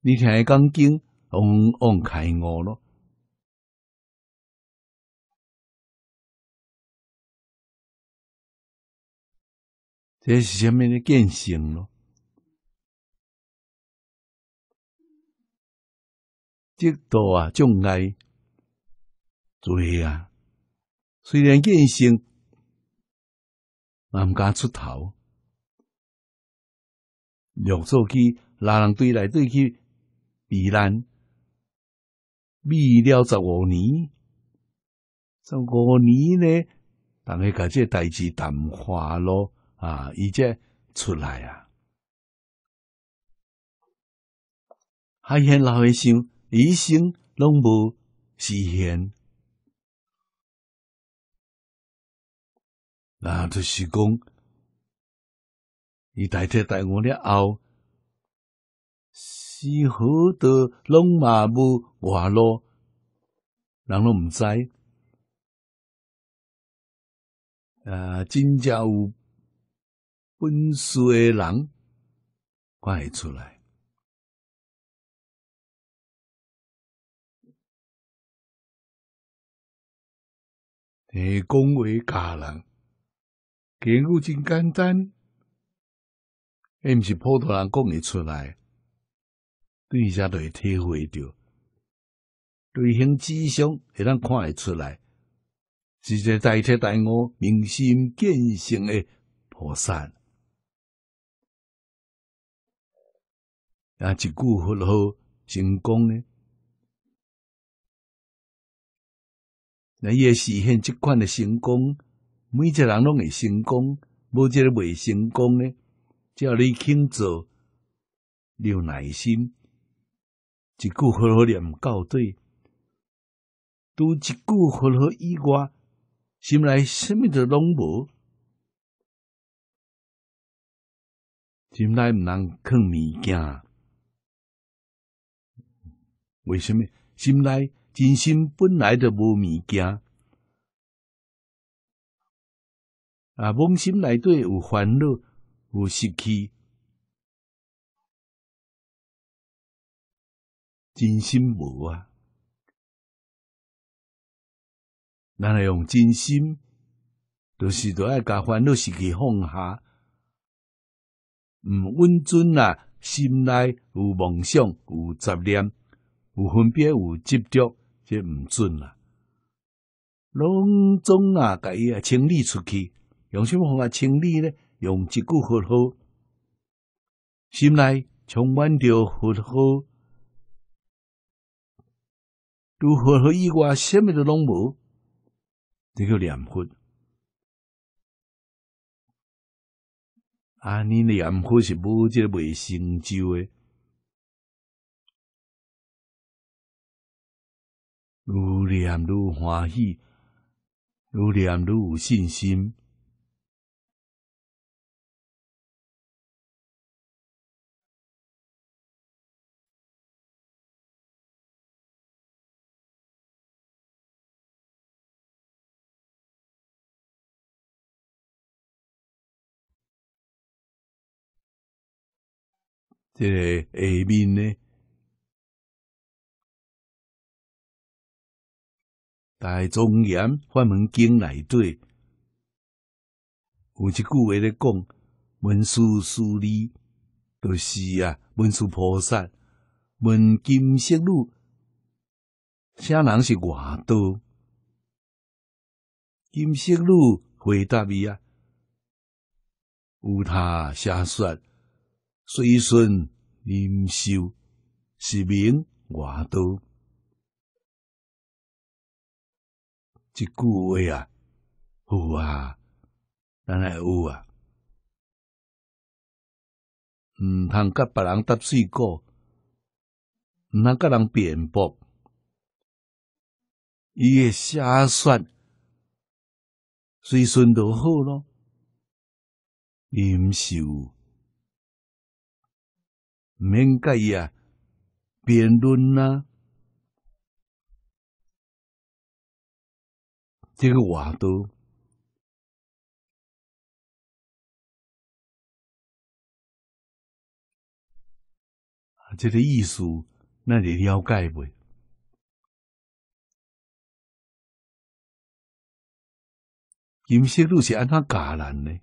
你听伊讲经。安安开我咯，这是什么的践行咯？这多啊，障碍，对啊，虽然践行，俺们敢出头，两座机拉人对来对去避难。秘了十五年，十五年呢，当下个这代志淡化咯啊，伊经出来啊，还现老想，一生拢无实现，那就是讲，伊代替代我了后。是好多拢嘛木外落，人拢唔知。啊，真正有本事诶人，讲会出来。诶，恭维假人，讲古真简单，诶，毋是普通人讲会出来。对，才下会体会到，对行之向也能看得出来，是一个大体大我明心见性的菩萨，啊，一句佛号成功呢。那也实现这款的成功，每一个人拢会成功，无一个未成功呢。只要你肯做，有耐心。一句好好念到底，都一句好好以外，心内什么都拢无，心内毋通藏物件。为什么？心内真心本来就无物件，啊！梦心内底有烦恼，有习气。真心无啊，咱来用真心，都是在爱甲欢乐时去放下，毋温存啊，心内有梦想，有杂念，有分别，有执着，这毋准啊。拢总啊，甲伊啊清理出去，用什么方法清理呢？用一句佛号，心内充满着佛号。如何和意外，什么都拢无，这个念佛，啊，你念佛是无一个未成就的，愈念愈欢喜，愈念愈有信心。这个下面呢，大庄严法门经内底有一句话咧讲：文殊师利，就是啊，文殊菩萨问金色路，啥人是外道？金色路回答伊啊，有他瞎说。随顺忍受，是名外道。一句话啊，有啊，咱系有啊，毋通甲别人搭水果，毋通甲人辩驳？伊诶写说，随顺就好咯，忍受。唔免介意啊，辩论啊，这个话都，这个意思，那你了解未？金色鲈是安怎教人呢？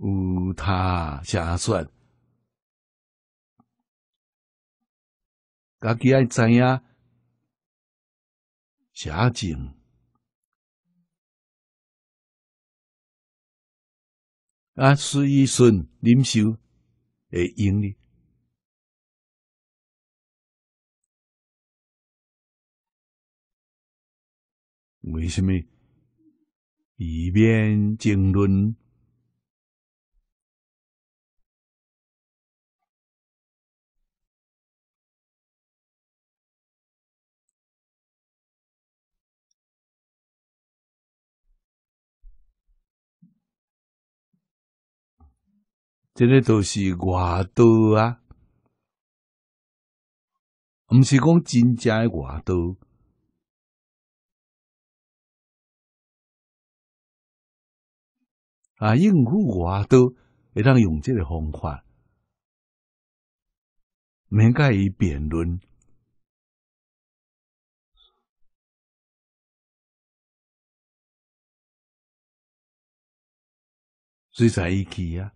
有他假说，家己爱知样，假正，顺领为什么争论？即个都是外道啊，毋是讲真正诶外道。啊，应付外道会当用即个方法，免介伊辩论，是在一起啊。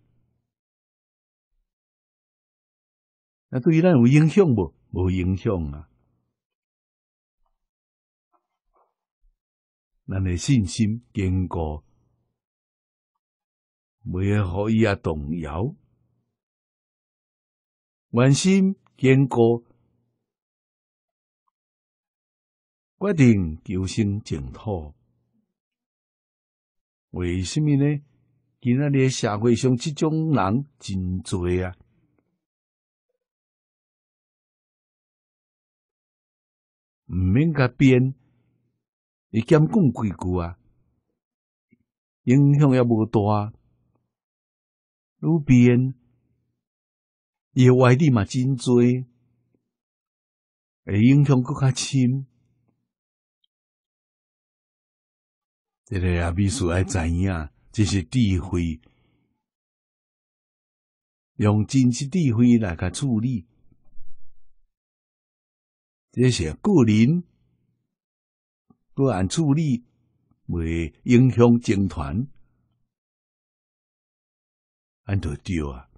那对于咱有影响无？无影响啊！咱的信心坚固，没有可以啊动摇，信心坚固，决定求生净土。为什么呢？今仔日社会上这种人真多啊！毋免甲编，伊兼讲几句啊，影响也无大。愈编，伊诶歪理嘛真多，会影响更较深。这个啊秘书爱知影，这是智慧，用真实智慧来甲处理。这些个人各按处理为英雄军团，安做丢啊！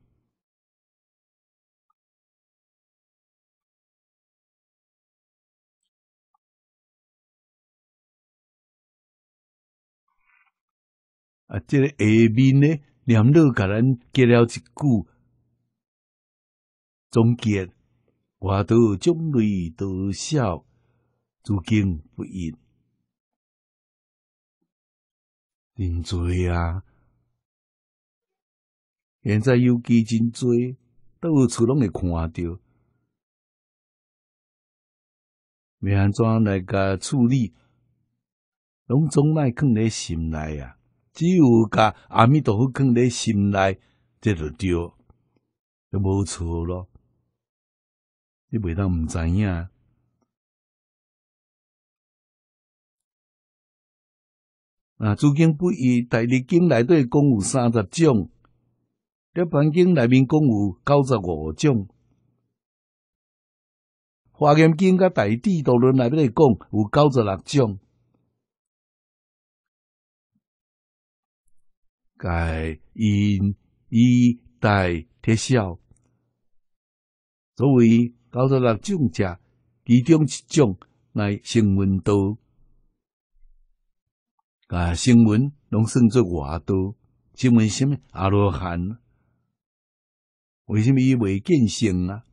啊，这个下面呢，连乐甲咱结了一句总结。我都种类多少，租今不一，真多啊！现在有基真多，到处拢会看到，没安怎来个处理？拢总爱看在心内啊！只有甲阿弥陀佛看在心内，这就对，就无错咯。你袂当毋知影，啊！诸金不一，大律经内底共有三十种，这梵经内面共有九十五种，华严经甲大智度论内边讲有九十六种，该因依待贴效，所谓搞到六种食，其中一种乃声闻道，啊，声闻拢算作外道。请问，什么阿罗汉？为什么伊未见性啊？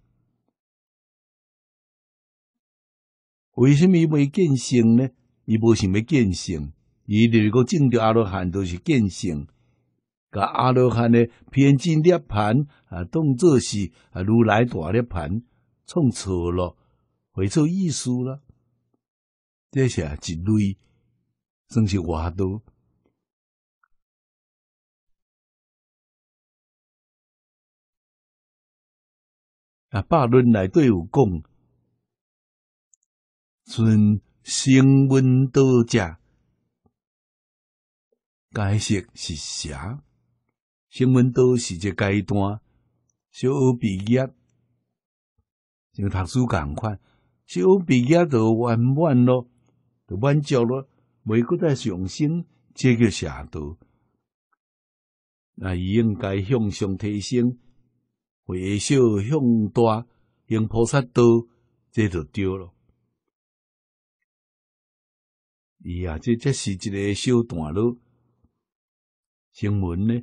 为什么伊未见性呢？伊无想要见性，伊如果证到阿罗汉，都是见性。噶阿罗汉呢，偏见涅槃啊，当作是啊，如来大涅槃。创错了，会做意思了。这些一类算是话多。啊，爸论来对有讲，从新闻多者，解释是啥？新闻多是一个阶段，小学毕业。像读书共款，小毕业就圆满咯，就满足咯。每个在上升，这叫下道。那伊应该向上提升，回首小向大，用菩萨道，这就对了。伊啊，这这是一个小段落。新闻呢，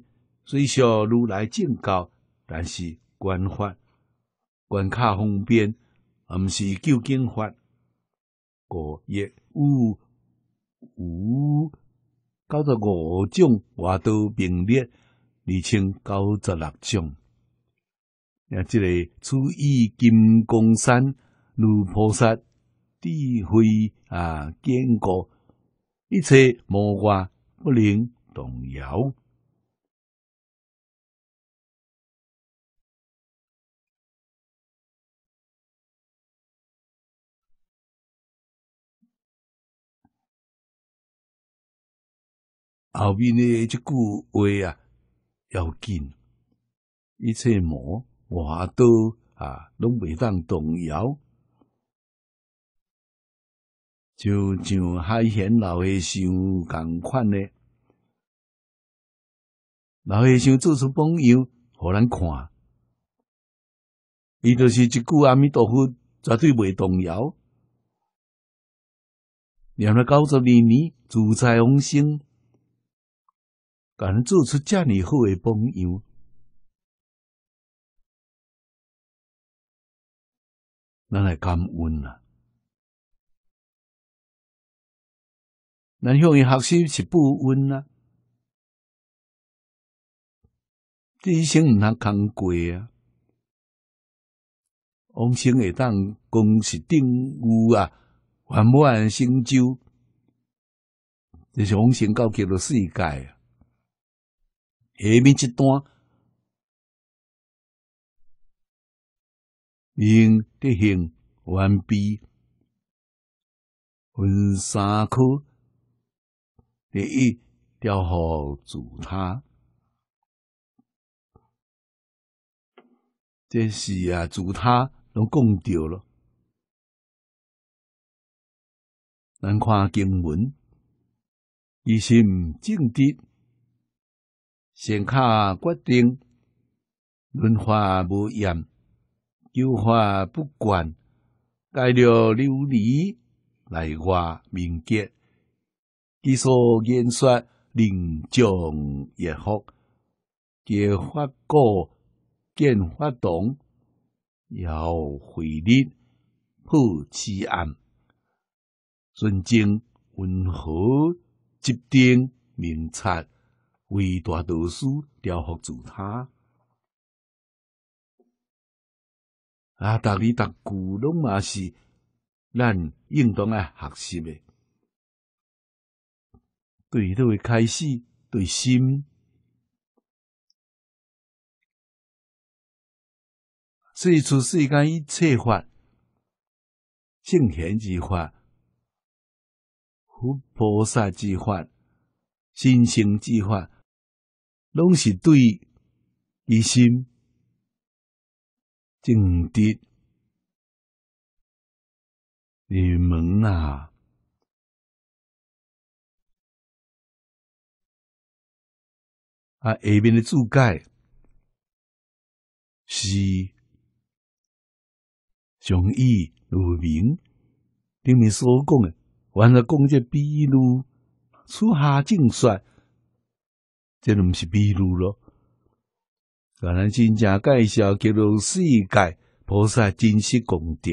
虽说如来正教，但是官法观卡方便，毋是究竟法。故一有五九十五种，我都并列，二千九十六种。啊，个初意金刚山如菩萨智慧啊坚固，一切魔怪不能动摇。后面呢，一句话啊，要紧，一切魔我都啊，拢未当动摇，就像海贤老和尚共款呢，老和尚做出榜样互咱看，伊著是一句阿弥陀佛，绝对未动摇，念了九十二年，自在往生。甲敢做出遮尼好诶榜样，咱来感恩啊！咱向伊学习是不恩啊？这一生毋通空过啊！往生会当讲是定有啊，还莫按成就，这是往生到给了世界。啊！下面一段，用德行完毕，分三科。第一，调和主他，这是啊，主他拢讲着了。咱看经文，一心正直。善卡决定，润化无厌，优化不管，改了流离来外明杰，其所言说令众一服。结发过见发堂，要回力破奇案，尊敬温和，制定明察。为大多师调服住他，啊，逐日逐句拢嘛是咱应当来学习诶。对，从开始对心，所以从世间一切法，正显之法，佛菩萨之法，心性之法。拢是对一心正直，你们啊啊，下面的注解是雄毅如明，顶面所讲的，玩到攻击比如出下正帅。这毋是秘录咯，咱真正介绍叫做世界菩萨真实功德。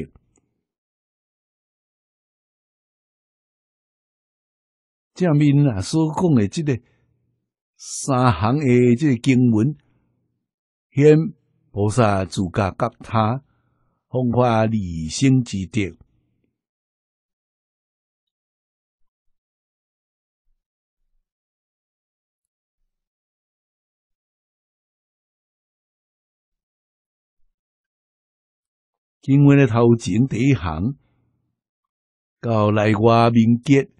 正面啊所讲的即个三行的即个经文，显菩萨主家觉他宏化理性之德。因为咧头前第一行，到内外面积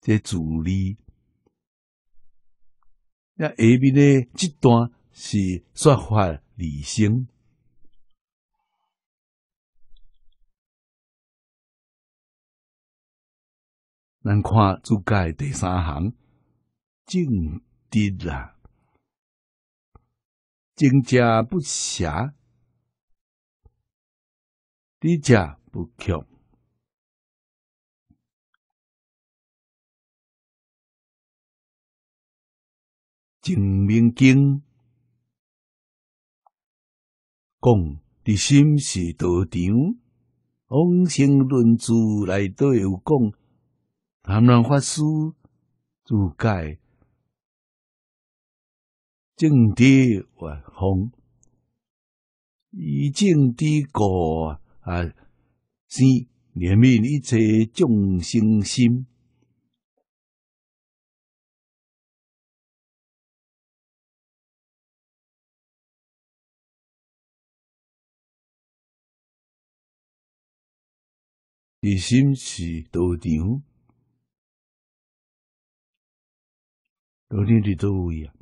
即主力。那下面咧这段是说法理性。咱看注解第三行，正直啦，正加不暇。一家不穷，净明经讲，伫心是道场，往生论著来对有讲，谈论法师助解，正地外方，以正地高啊！是怜悯一切众生心，你心是道场，道论伫到位啊，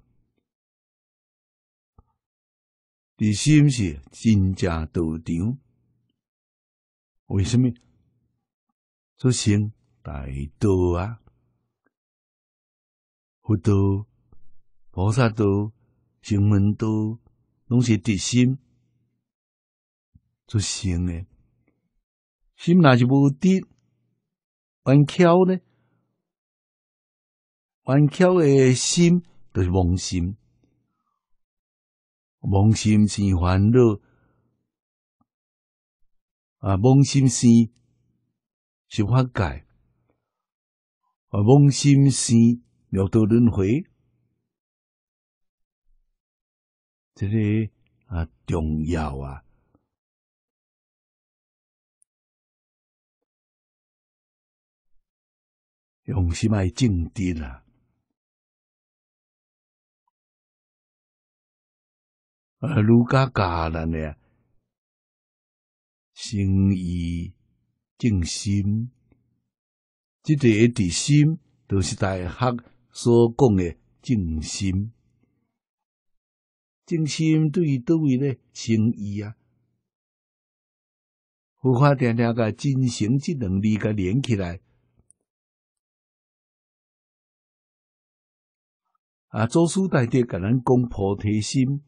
你心是真正道场。为什么做善大道啊？很多菩萨道、行门道，拢是敌心做善呢？心若是无敌？玩巧呢？玩巧的心就是妄心，妄心是烦恼。啊，梦心思，想欢改啊，梦心思，要道轮回，这个啊重要啊，用心么正定啊？啊，如家教人呢。诚意正心，即个一心，就是大侠所讲的正心。正心对于倒位咧，诚意啊，佛法定定个正心”即两字个连起来啊。祖师大德甲咱讲菩提心，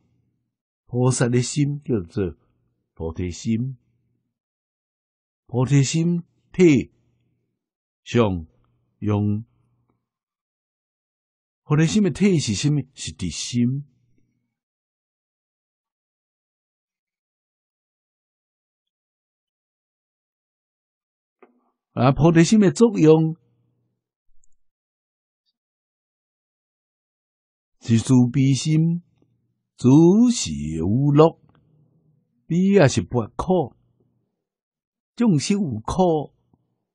菩萨的心叫做菩提心。菩提心体相用，菩提心的体是什么？是地心。啊，菩提心的作用是慈悲心，除喜无乐，彼也是不可。众生有苦，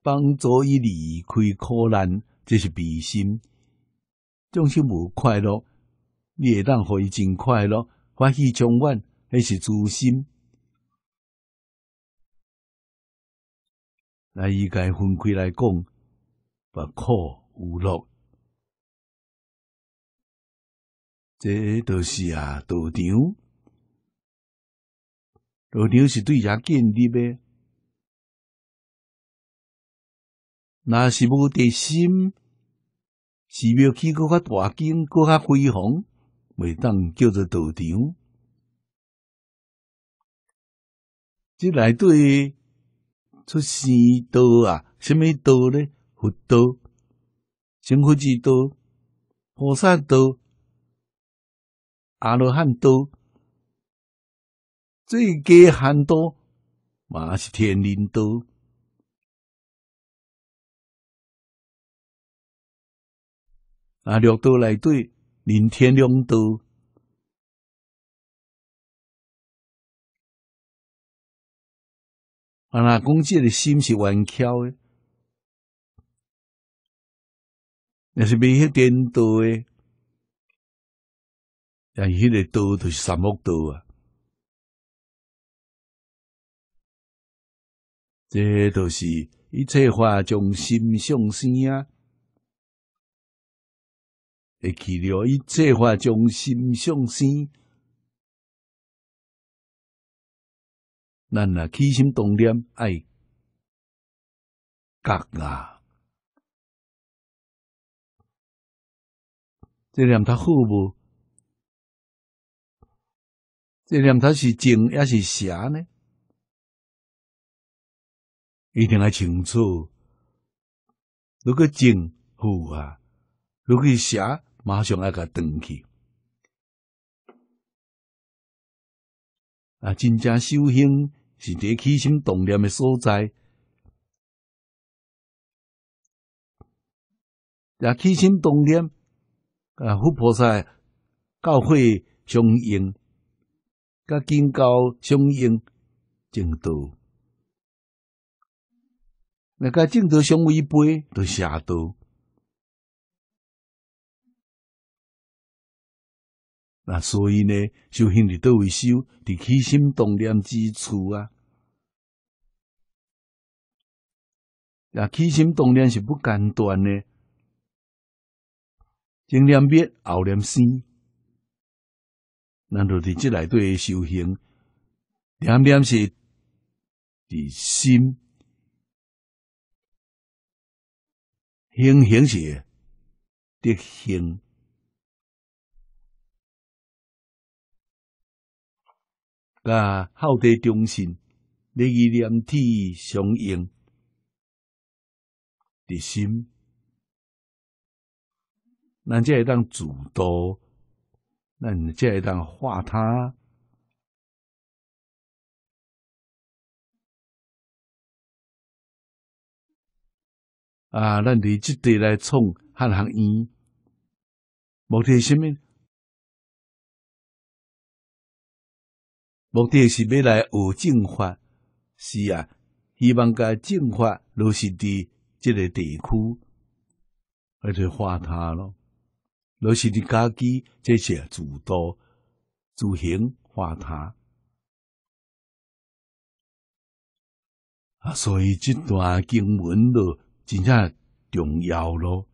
帮助伊离开苦难，这是悲心；众生无快乐，你也当予伊真快乐，欢喜充满，迄是自心。来，伊该分开来讲，把苦有乐，这都是啊道场。道场是对人建立呗。若是无地心，寺庙起个较大经，个较辉煌，袂当叫做道场。这来对出师道啊，什么道呢？佛道、成佛之道、菩萨道、阿罗汉道，最极罕多，那是天人道。啊，六道来对，人天两道。啊，那讲击的心是弯巧的，那是没有点倒的，但迄个道就是三么道啊？这都是一切法从心生啊。会起着伊这划将心上善，咱若起心动念爱恶啊。这念头好不？这念头是正也是邪呢？一定要清楚。如果正好啊，如果邪。马上爱甲他断去啊！真正修行是得起心动念的所在，啊，起心动念啊！佛菩萨教诲相应，跟经教相应，正道。那个正道相违背，就邪道。那所以呢，修行伫都位修，伫起心动念之处啊。啊，起心动念是不简单的，精念灭，后念生。那就伫这内对修行，念念是伫心，行行是德行。甲孝悌忠信、礼义廉体，相应，伫心，咱才会当主导，咱才会当化他。啊，咱伫即地来创汉行院，无的是什目的是要来学正法，是啊，希望甲正法落是伫这个地区，而且化他咯。落是你家己，这是自度、自行化他。啊，所以这段经文就真正重要咯。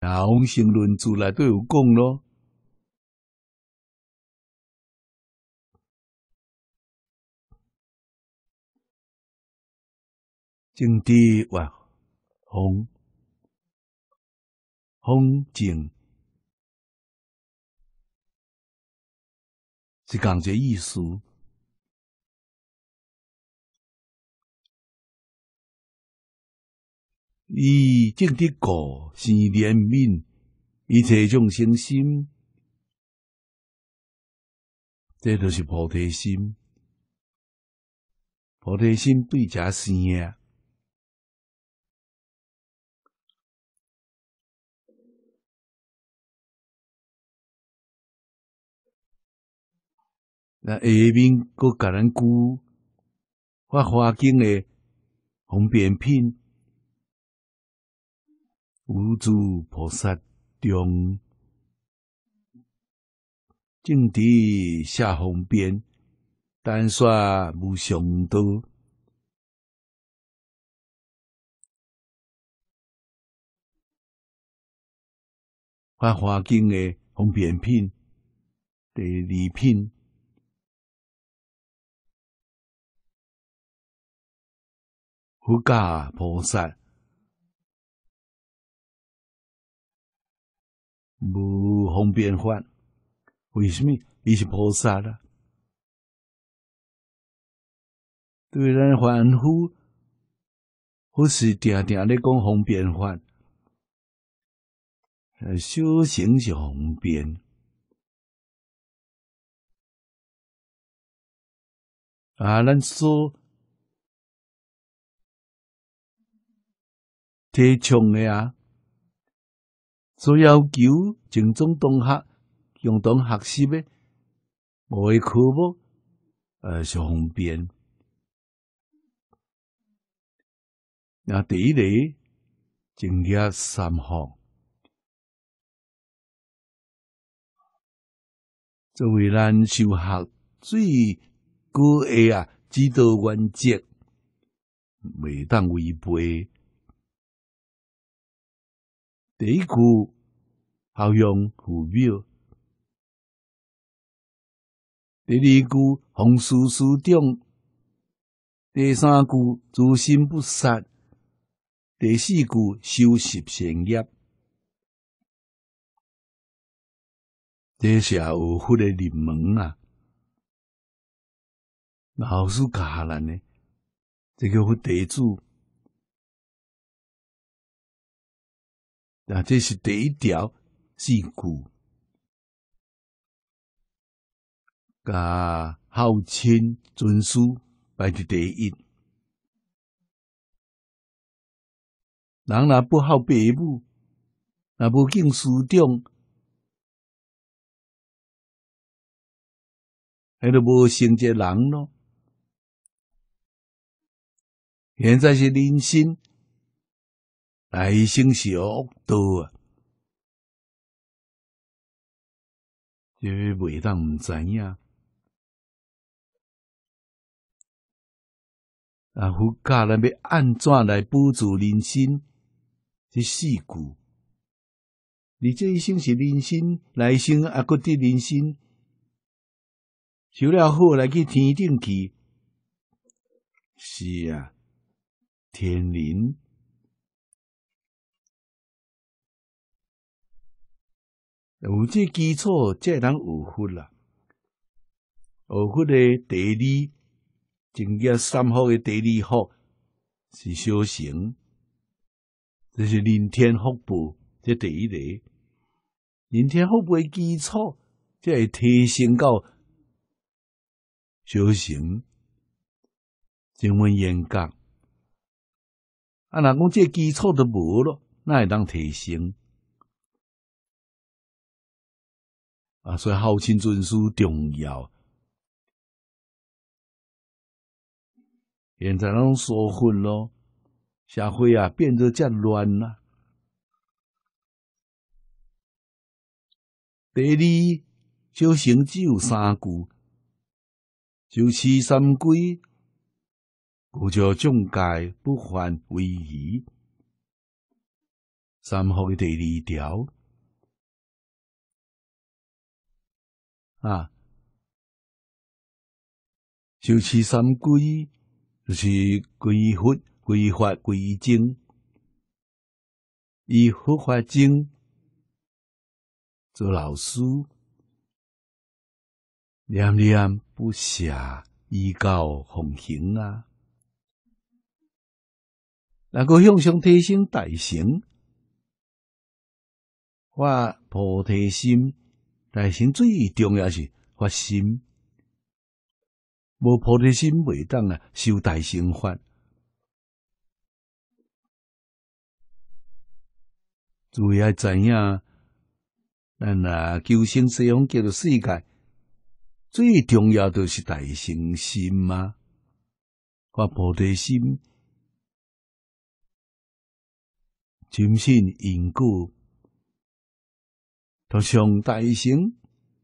啊，王行论著》内都有讲咯，正地话红风景是讲个意思。以正直故，是怜悯一切众生心，这就是菩提心。菩提心对家事呀？那下面个感染菇，发花经的红扁平。无住菩萨中，净地下红边，单刷无上刀。《法华经》的红边品，第二品。护教菩萨。无方便法，为什么？伊是菩萨了，对咱凡夫，不是定定咧讲方便法，修行是方便。啊，咱说提倡啊，所以要求正中同学共同学习呗，外科目，呃，是方便。那第一类，正业三项，作为咱修学最高诶啊，指导原则，未当违背。第一句孝养父母，第二句奉师师长，第三句诸心不杀，第四句修习善业。这是有福的入门啊，老师教了呢，这个福地主。那这是第一条事故，甲孝亲尊师排在第一。人若不孝父母，若不敬师长，迄就无成得人咯。现在是人心。来生是恶道啊！你袂当毋知影。啊，佛教人要安怎来补助人生？这事故，你这一生是人生，来生啊，搁得人生，修了好来去天顶去。是啊，天灵。有这基础，才能有福啦。有福的地理，增加三福的地理福是修行，这是人天福报，这第一类。人天福报的基础，才会提升到修行、正文演讲。啊，讲，即这基础都无了，那会当提升？啊，所以孝亲尊师重要。现在拢疏忽咯，社会啊变得这乱啦。第二，修行只有三句，就持三规，故叫众戒不犯为宜。三福的第二条。啊！修持三归，就是皈佛、皈法、归经，以《佛法经》做老师，念念不舍，依教奉行啊！能够向上提升大行，发菩提心。大行最重要是发心，无菩提心袂当啊修大乘法。主要知影，咱啊求生西方极乐世界，最重要的是大乘心嘛，发菩提心，坚信因果。都上大成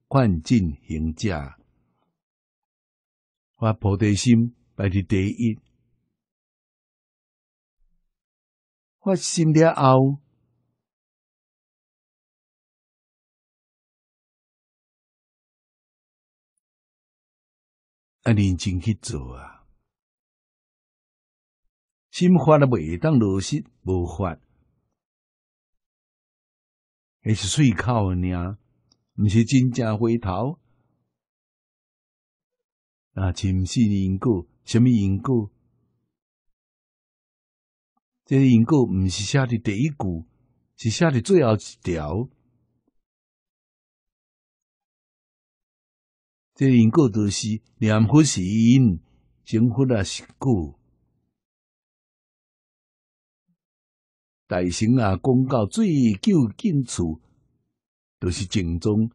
冠军行者。发菩提心排伫第一。发心了后，啊认真去做啊，心发了袂当落实，无法。还是碎口的呢，不是真正回头。那毋是因果，什么因果？这因果不是写的第一句，是写的最后一条。这因果著是念佛是因，成佛啊是果。大神啊，讲到最究竟处，就是正宗。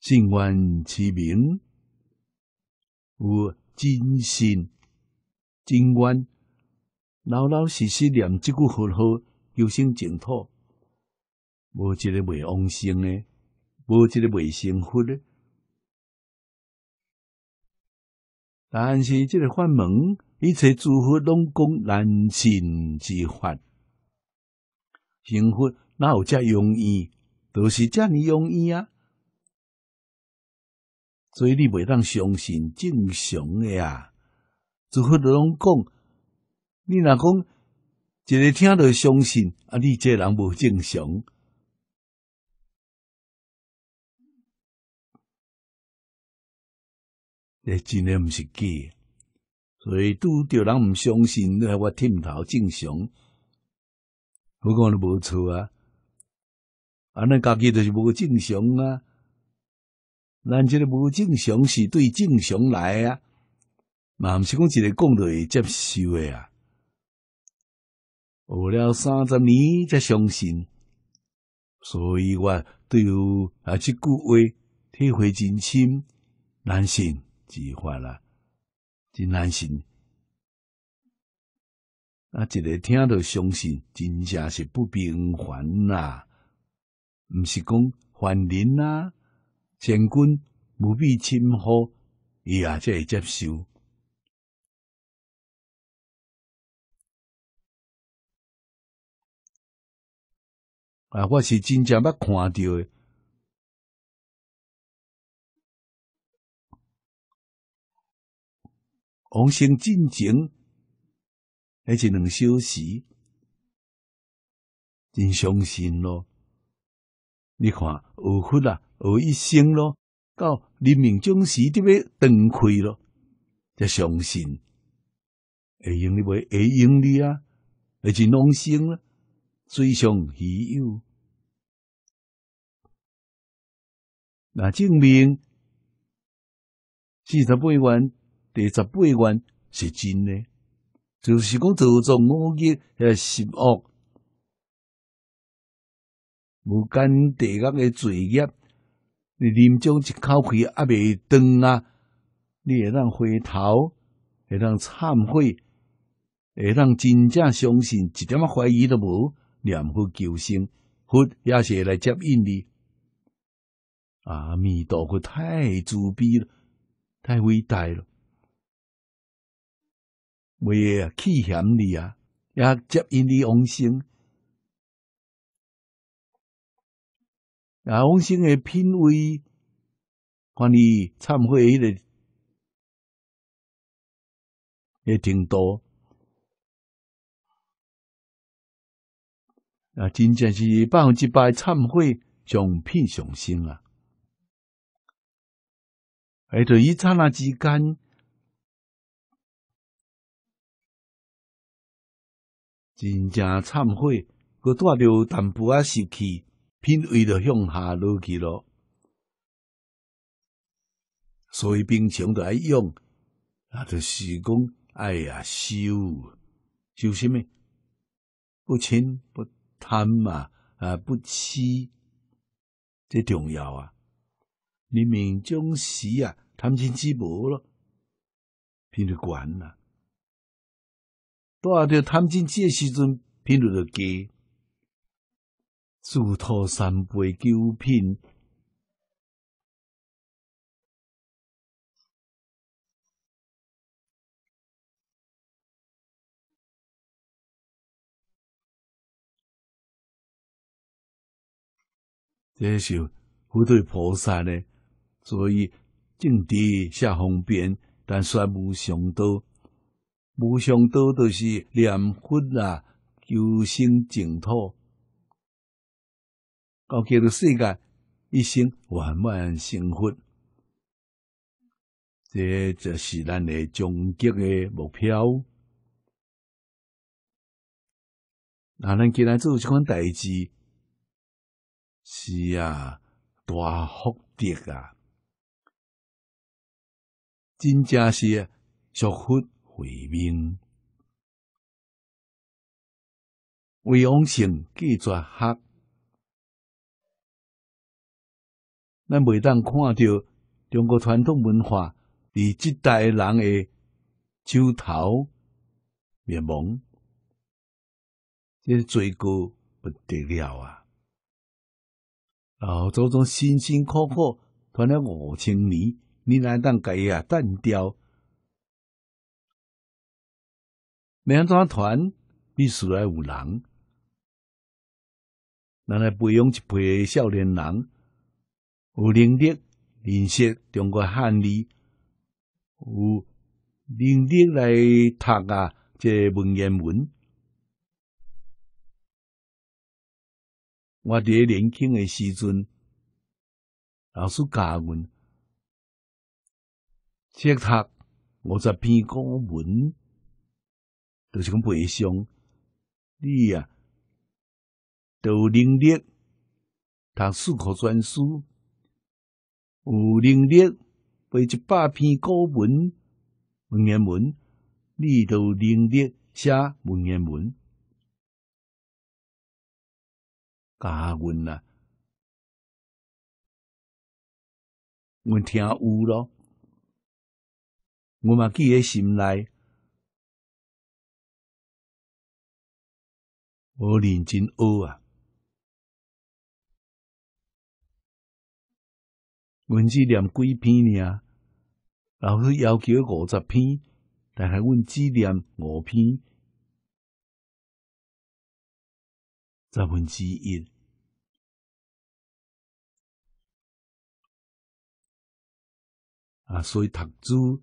信愿持名，有真信、真愿，老老实实念这句佛号，求生净土，无一个未往生呢，无一个未成佛呢。但是这个法门，一切祝福拢讲难信之法，幸福哪有遮容易？都是遮尔容易啊！所以你袂当相信正常诶啊！祝福都拢讲，你若讲一个听着相信啊，你这人无正常。诶，真诶毋是假。以拄着人毋相信，你系我点头正常。不讲你无错啊，啊，尼家己就是无正常啊。咱这个无正常是对正常来啊，嘛毋是讲一个讲会接受诶啊。学了三十年才相信，所以我对有啊即句话体会真深，难信即话啦。真安心。啊！一个听到相信，真正是不平凡啊，毋是讲凡人啊，将军无比亲和，伊也即会接受。啊，我是真正捌看着诶。王星进京，而且能休息，真伤心咯。你看，二虎啊，二一生咯，到黎明将时就要断开咯，才伤心。会用你袂，会用你啊，而且隆星啊，最上稀有。那证明四十八万第十八愿是真的，就是讲造作恶业、十恶、无间地狱的罪业，临终一口气阿未断啊，你会当回头，会当忏悔，会当真正相信，一点啊怀疑都无，念佛求生，佛也是来接引你。阿弥陀佛，太慈悲了，太伟大了。未也气向你啊，也接引你往生。啊，往生的品位，看你忏悔，迄个也挺多。啊，真正是百分之百忏悔上品上生啊。而就一刹那之间。真正忏悔，佮带着淡薄仔习气，品味着向下落去咯。所以平常着爱用，啊，就是讲，哎呀，修修什么？不嗔不贪嘛，啊不痴，这重要啊！你命中时啊，贪心滋无咯，偏着管啊。在谈经济的时阵，品率就低。自途三杯酒品，这是佛对菩萨呢，所以正地下方便，但算无上道。无上道就是念佛啊，求生净土，到极乐世界，一生圆满成佛。这就是咱的终极的目标。那咱既然做这款代志，是啊，大福德啊，真正是俗福。为民。为王姓继绝黑。咱袂当看到中国传统文化，伫即代人的手头灭亡，这罪过不得了啊！老祖宗辛辛苦苦传了五千年，你哪当改啊？断掉！名团必须来有人，咱来培养一批少年人，有能力认识中国汉字，有能力来读啊这文言文。我伫年轻诶时阵，老师教阮即读五十篇古文。就是讲背诵，你啊，有能力读四科专书，有能力背一百篇古文文言文，你有能力写文言文。加阮啦，阮听有咯，我嘛记喺心内。我认真学啊，阮只念几篇呢？老师要求五十篇，但系阮只念五篇，十分之一。啊，所以读书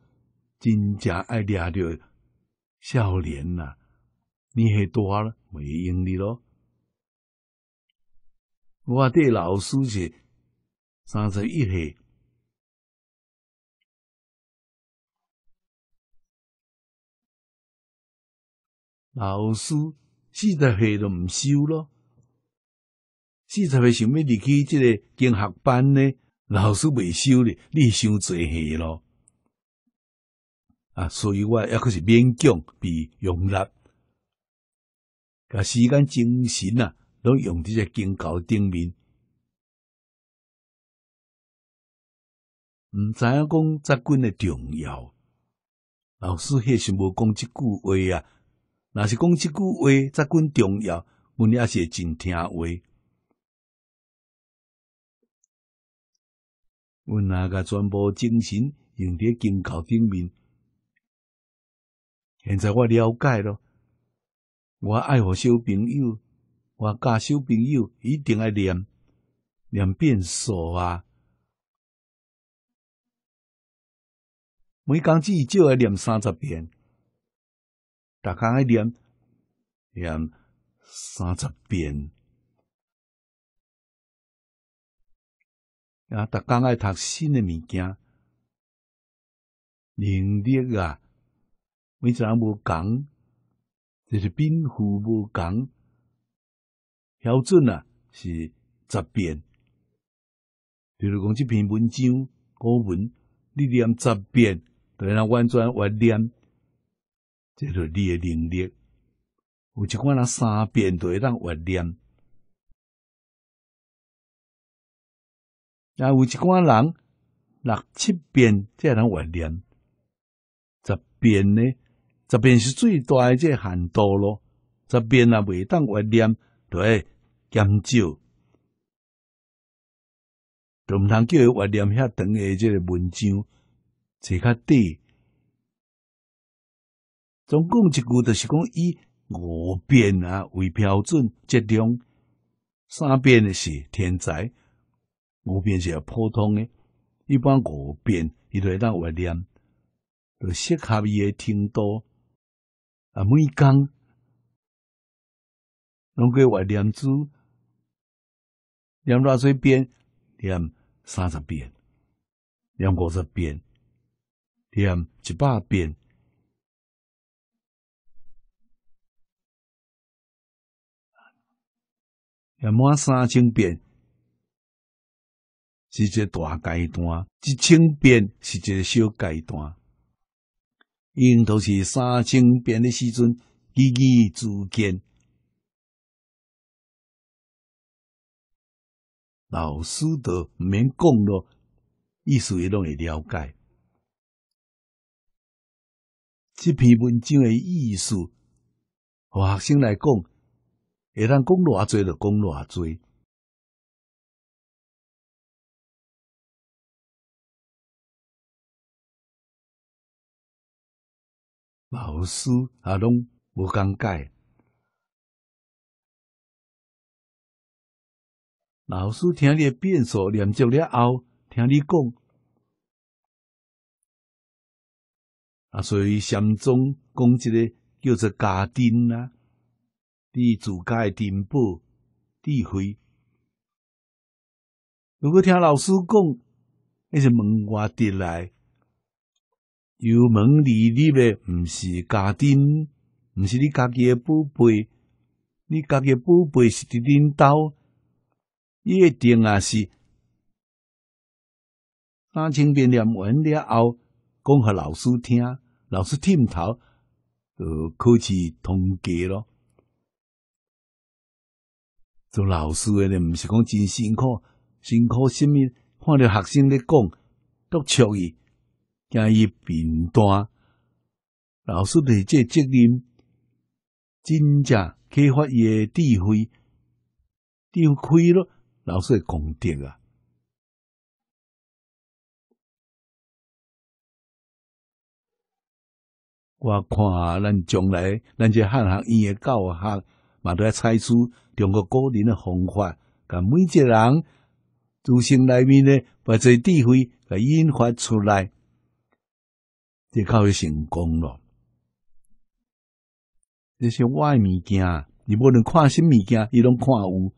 真正爱掠着少年呐。你系大了，没用利咯。我对老师是三十一岁，老师四十岁都唔收咯。四十岁想要入去即个经学班呢，老师未收你，你想做岁咯。啊，所以我要可是勉强被容纳。啊，时间精神啊，拢用伫只经教顶面。毋知影讲扎根诶重要，老师迄想无讲即句话啊。若是讲即句话，扎根重要，阮也是真听话。阮那甲全部精神用伫经教顶面。现在我了解咯。我爱护小朋友，我教小朋友一定爱念念变数啊！每工日就要念三十遍，逐工爱念念三十遍。啊，逐工爱读新诶物件，能力啊！每一人无讲。这是冰火无刚，标准啊是十遍。比如讲这篇文章、古文，你念十遍才能完全会念，这就是你的能力。有一群人三遍都会样会念，也有一群人六七遍才能会念，十遍呢？这边是最大的，这限度咯。这边啊，未当我念，对，减少，都唔通叫伊念遐长诶，这个文章，坐较短。总共一句就是讲，以五遍啊为标准，质量三遍是天才，五遍是普通诶。一般五遍，伊会当我念，就适合伊诶听多。啊，每工拢过念珠，念偌济遍，念三十遍，念五十遍，念一百遍，念满三千遍。是一个大阶段，一千遍是一个小阶段。因都是三千遍的时阵，依依逐见。老师都免讲咯，意思也拢会了解。这篇文章的意思，互学生来讲，会当讲偌侪，就讲偌侪。老师也拢无讲解。老师听你变数念着了后，听你讲，啊，所以禅宗讲一个叫做家丁啦，地主家的顶部地慧。如果听老师讲，那是门外的来。有门利益的，唔是家庭，唔是你家己嘅宝贝，你家己宝贝是啲领导，一定啊是。三千遍念完了后，讲给老师听，老师点头，就考试通过咯。做老师嘅呢，唔是讲真辛苦，辛苦什么？看到学生咧讲，都笑伊。加以评断，老师对这责任真正启发伊诶智慧，丢开了老师个功德啊！我看啊，咱将来咱这汉学院诶教学，嘛都要采取中国个人诶方法，甲每一个人自身内面呢，把这智慧甲引发出来。就较会成功咯。这些外物件，你无论看什物件，伊拢看有，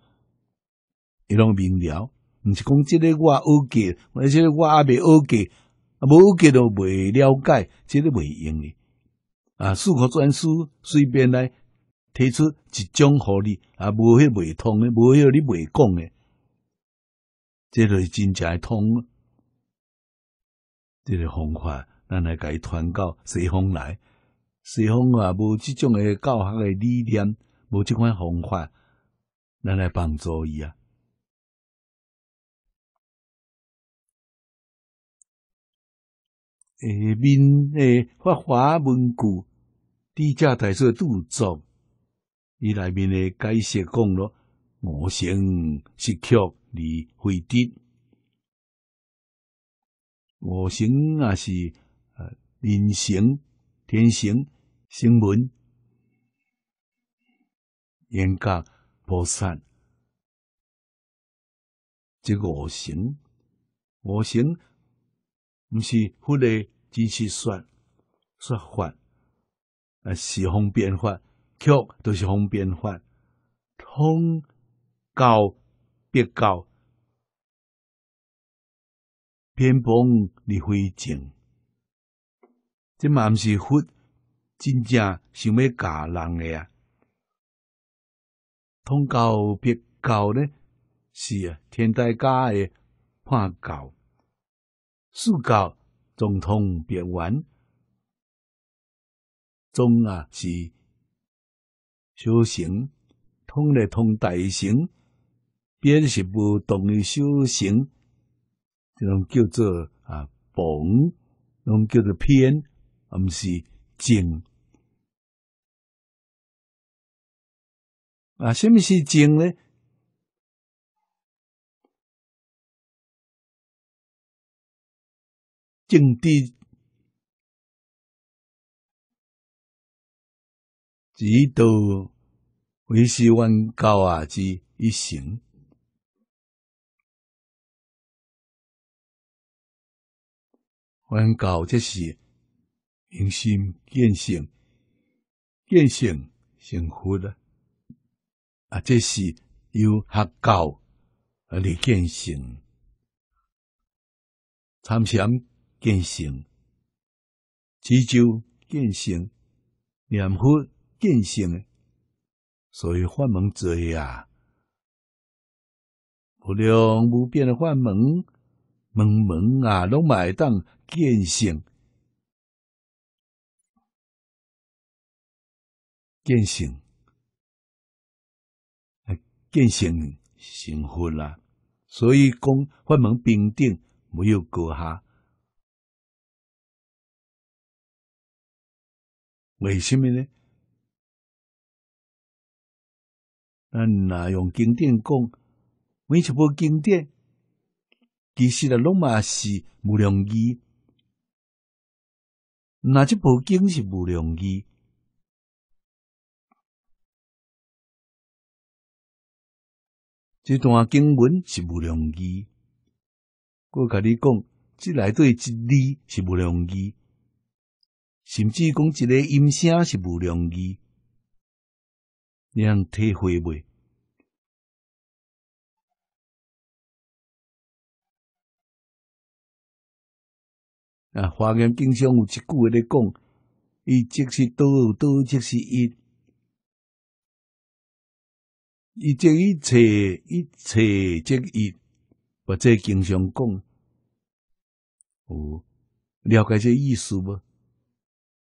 伊拢明了。毋是讲即个我学过，或者我阿未学过，啊，无学过都未了解，即个未用诶。啊，四科专书随便来提出一种互你，啊，无迄未通的，无迄你未讲的，即个真正通，这个方法。咱来甲伊传到西方来，西方话无即种诶教学诶理念，无即款方法，咱来帮助伊啊。下面诶发华文句，低价台所杜作，伊内面诶解释讲咯，五行是曲而会敌，五行啊是。人行、天行、新文、言教、波散，这五行，五行不是佛的只是说说法，啊，是方便法，曲都是方便法，通教、别教。偏崩离灰静。这嘛是佛真正想要教人诶啊？通教别教呢？是啊，天台教诶判教、四教、总通别完，总啊是修行，通咧通大乘，别是无同于修行，这种叫做啊本，拢叫做偏。什是静。啊？什么是静呢？静地，指导为是阮教啊之一生。阮教即是。用心建行，建行成佛了啊！这是由学教而立建成参禅建成持咒建成念佛建成所以法门者呀，无量无边的法门，门门啊，拢买当建成。见性，见性成佛啦。所以讲，法门平等，没有阁下。为什么呢？那用经典讲？每一部经典，其实啊，拢嘛是无量义。那这部经是无量义？这段经文是不良意，我甲你讲，这内底一字是不良意，甚至讲这个音声是不良意，你通体会未？啊，华严经上有一句在讲，伊即是道，道即是伊这一切一切即一，我这经常讲，哦，了解这意思不？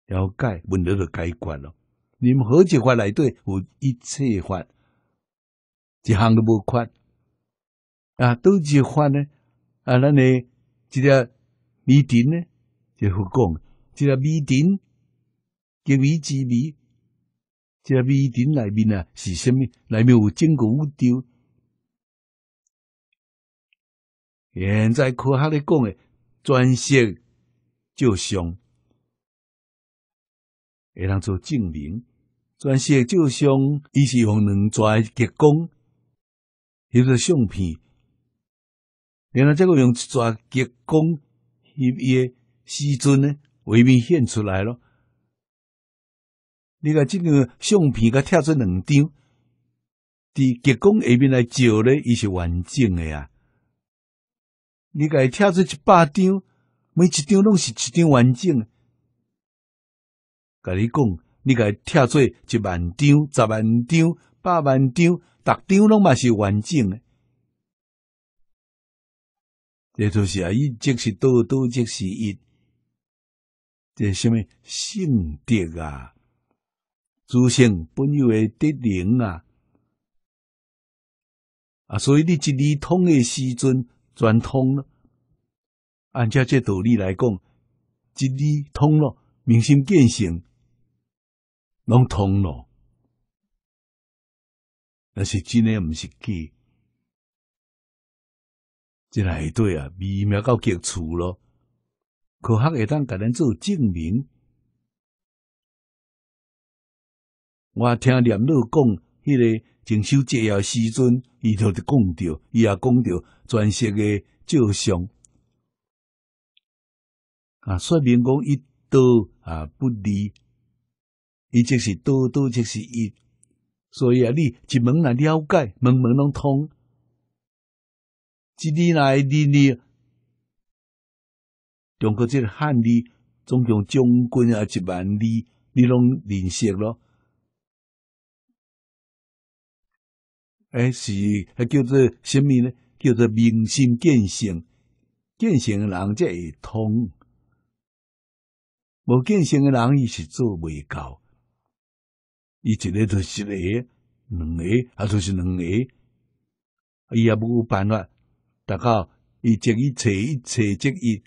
了解问题就解决了。你们好几法来对，有一切法，一项都无缺。啊，都一法呢？啊，那呢？这条米田呢？就胡讲，这条米田叫之米之米。这米点内面啊是什么？内面有整个宇宙。现在科学咧讲诶，钻石照相会当做证明。钻石照相，伊是用两抓激光摄着相片，然后再个用一抓激光摄伊的阵呢，画面显出来了。你甲这张相片，佮拆做两张，伫激光下面来照咧，伊是完整诶。啊。你伊拆做一百张，每一张拢是一张完整。甲你讲，你伊拆做一万张、十万张、百万张，逐张拢嘛是完整诶。这就是啊，伊，即是多多，即是一，这什么性格啊？自信本有的得灵啊！啊，所以你一理通的时阵全通了。按照这道理来讲，一理通了，明心见性，拢通了。那是真的，毋是假。这内底对啊，微妙到极处了。科学会当甲咱做证明。我听念老讲，迄个净修节要时阵，伊都伫讲着，伊也讲着传说的照相啊，说明讲一多啊不离，伊即是多多即是一，所以啊，你一门来了解，门门拢通。一年来年年，中国即个汉字总共将军啊一万里，你拢认识咯。诶，是迄叫做什么呢？叫做明心见性，见性的人才会通。无见性的人，伊是做袂到。伊一个就是个，两个啊，就是两个。伊也无办法，达到伊一一切一切即一，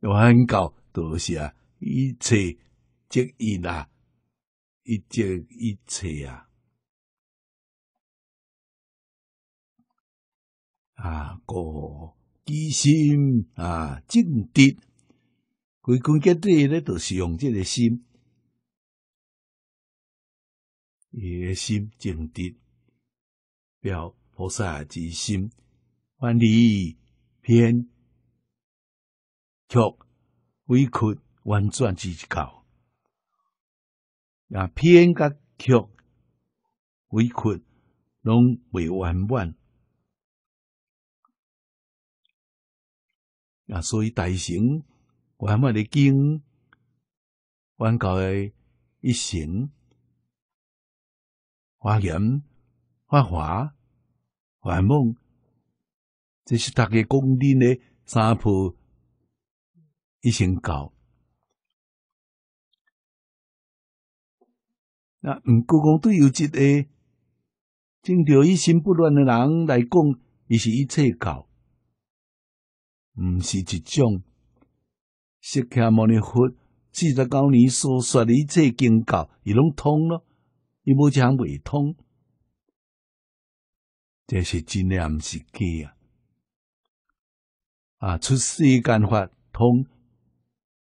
又很高，著是啊，一切即一啦，一即一切啊。啊，个机心啊，正直，归根结底咧，就是用这个心，伊个心正直，表菩萨之心，万里偏曲委屈，婉转之教。啊，偏甲曲委屈，拢未完满。啊，所以大行圆满的经，阮教的一行，发扬法华，完梦，这是大家公认的三铺一心教。那唔过讲对有一个正着一心不乱的人来讲，伊是一切教。毋是一种，释迦牟尼佛四十九年所说的一切经教，伊拢通咯，伊无项未通，这是真诶，毋是假啊！啊，出世间法通，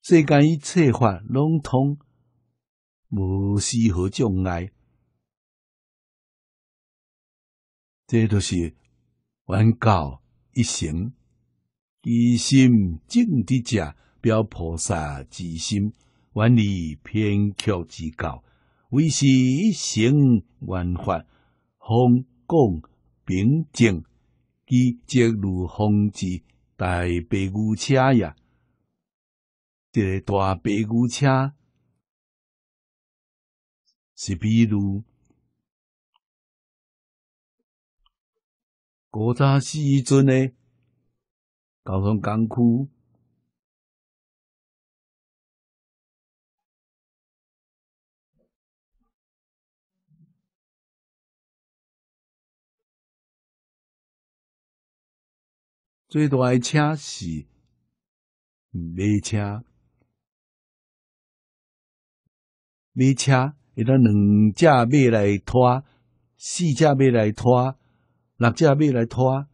世间一切法拢通，无丝毫障碍，这都是闻教一行。以心正地者，表菩萨之心，远离偏曲之教，唯是行圆法，方共平静，以直如风之。大白牛车呀，这个大白牛车是比如古早时尊呢？交通工具。最大的车是马车。马车伊那两架马来拖，四架马来拖，六架马来拖。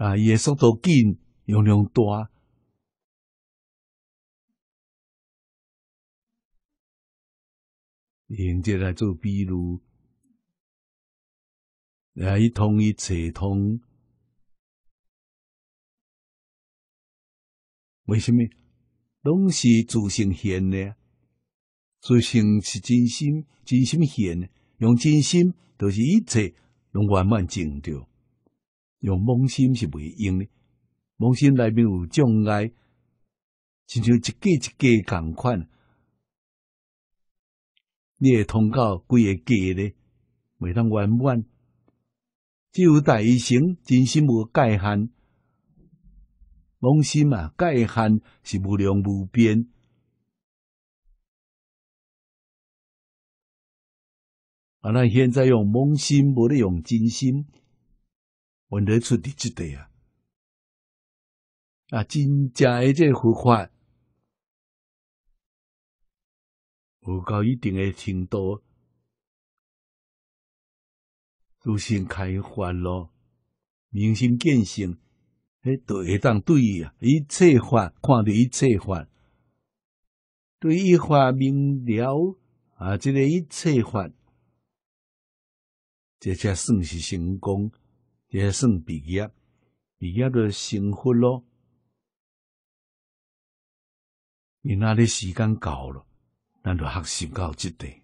啊，伊的速度紧，容量大。用这来做比喻，来去通，一切通，为什么？拢是做性现呢？做性是真心，真心现，用真心，都是一切拢圆满成就。用妄心是袂用诶，妄心内面有障碍，亲像一个一个共款，你会通到规个价咧，袂通圆满。只有大医生真心无界限，妄心啊界限是无量无边。啊，咱现在用妄心，无得用真心。闻得出你记得啊？啊，真正诶，即个佛法有到一定的程度，自信开化咯，明心见性，迄对下当对啊，一切法看对一切法，对一法明了啊，即个一切法，这才算是成功。也算毕业，毕业就升婚咯。明仔日时间到了，咱就学习到即地。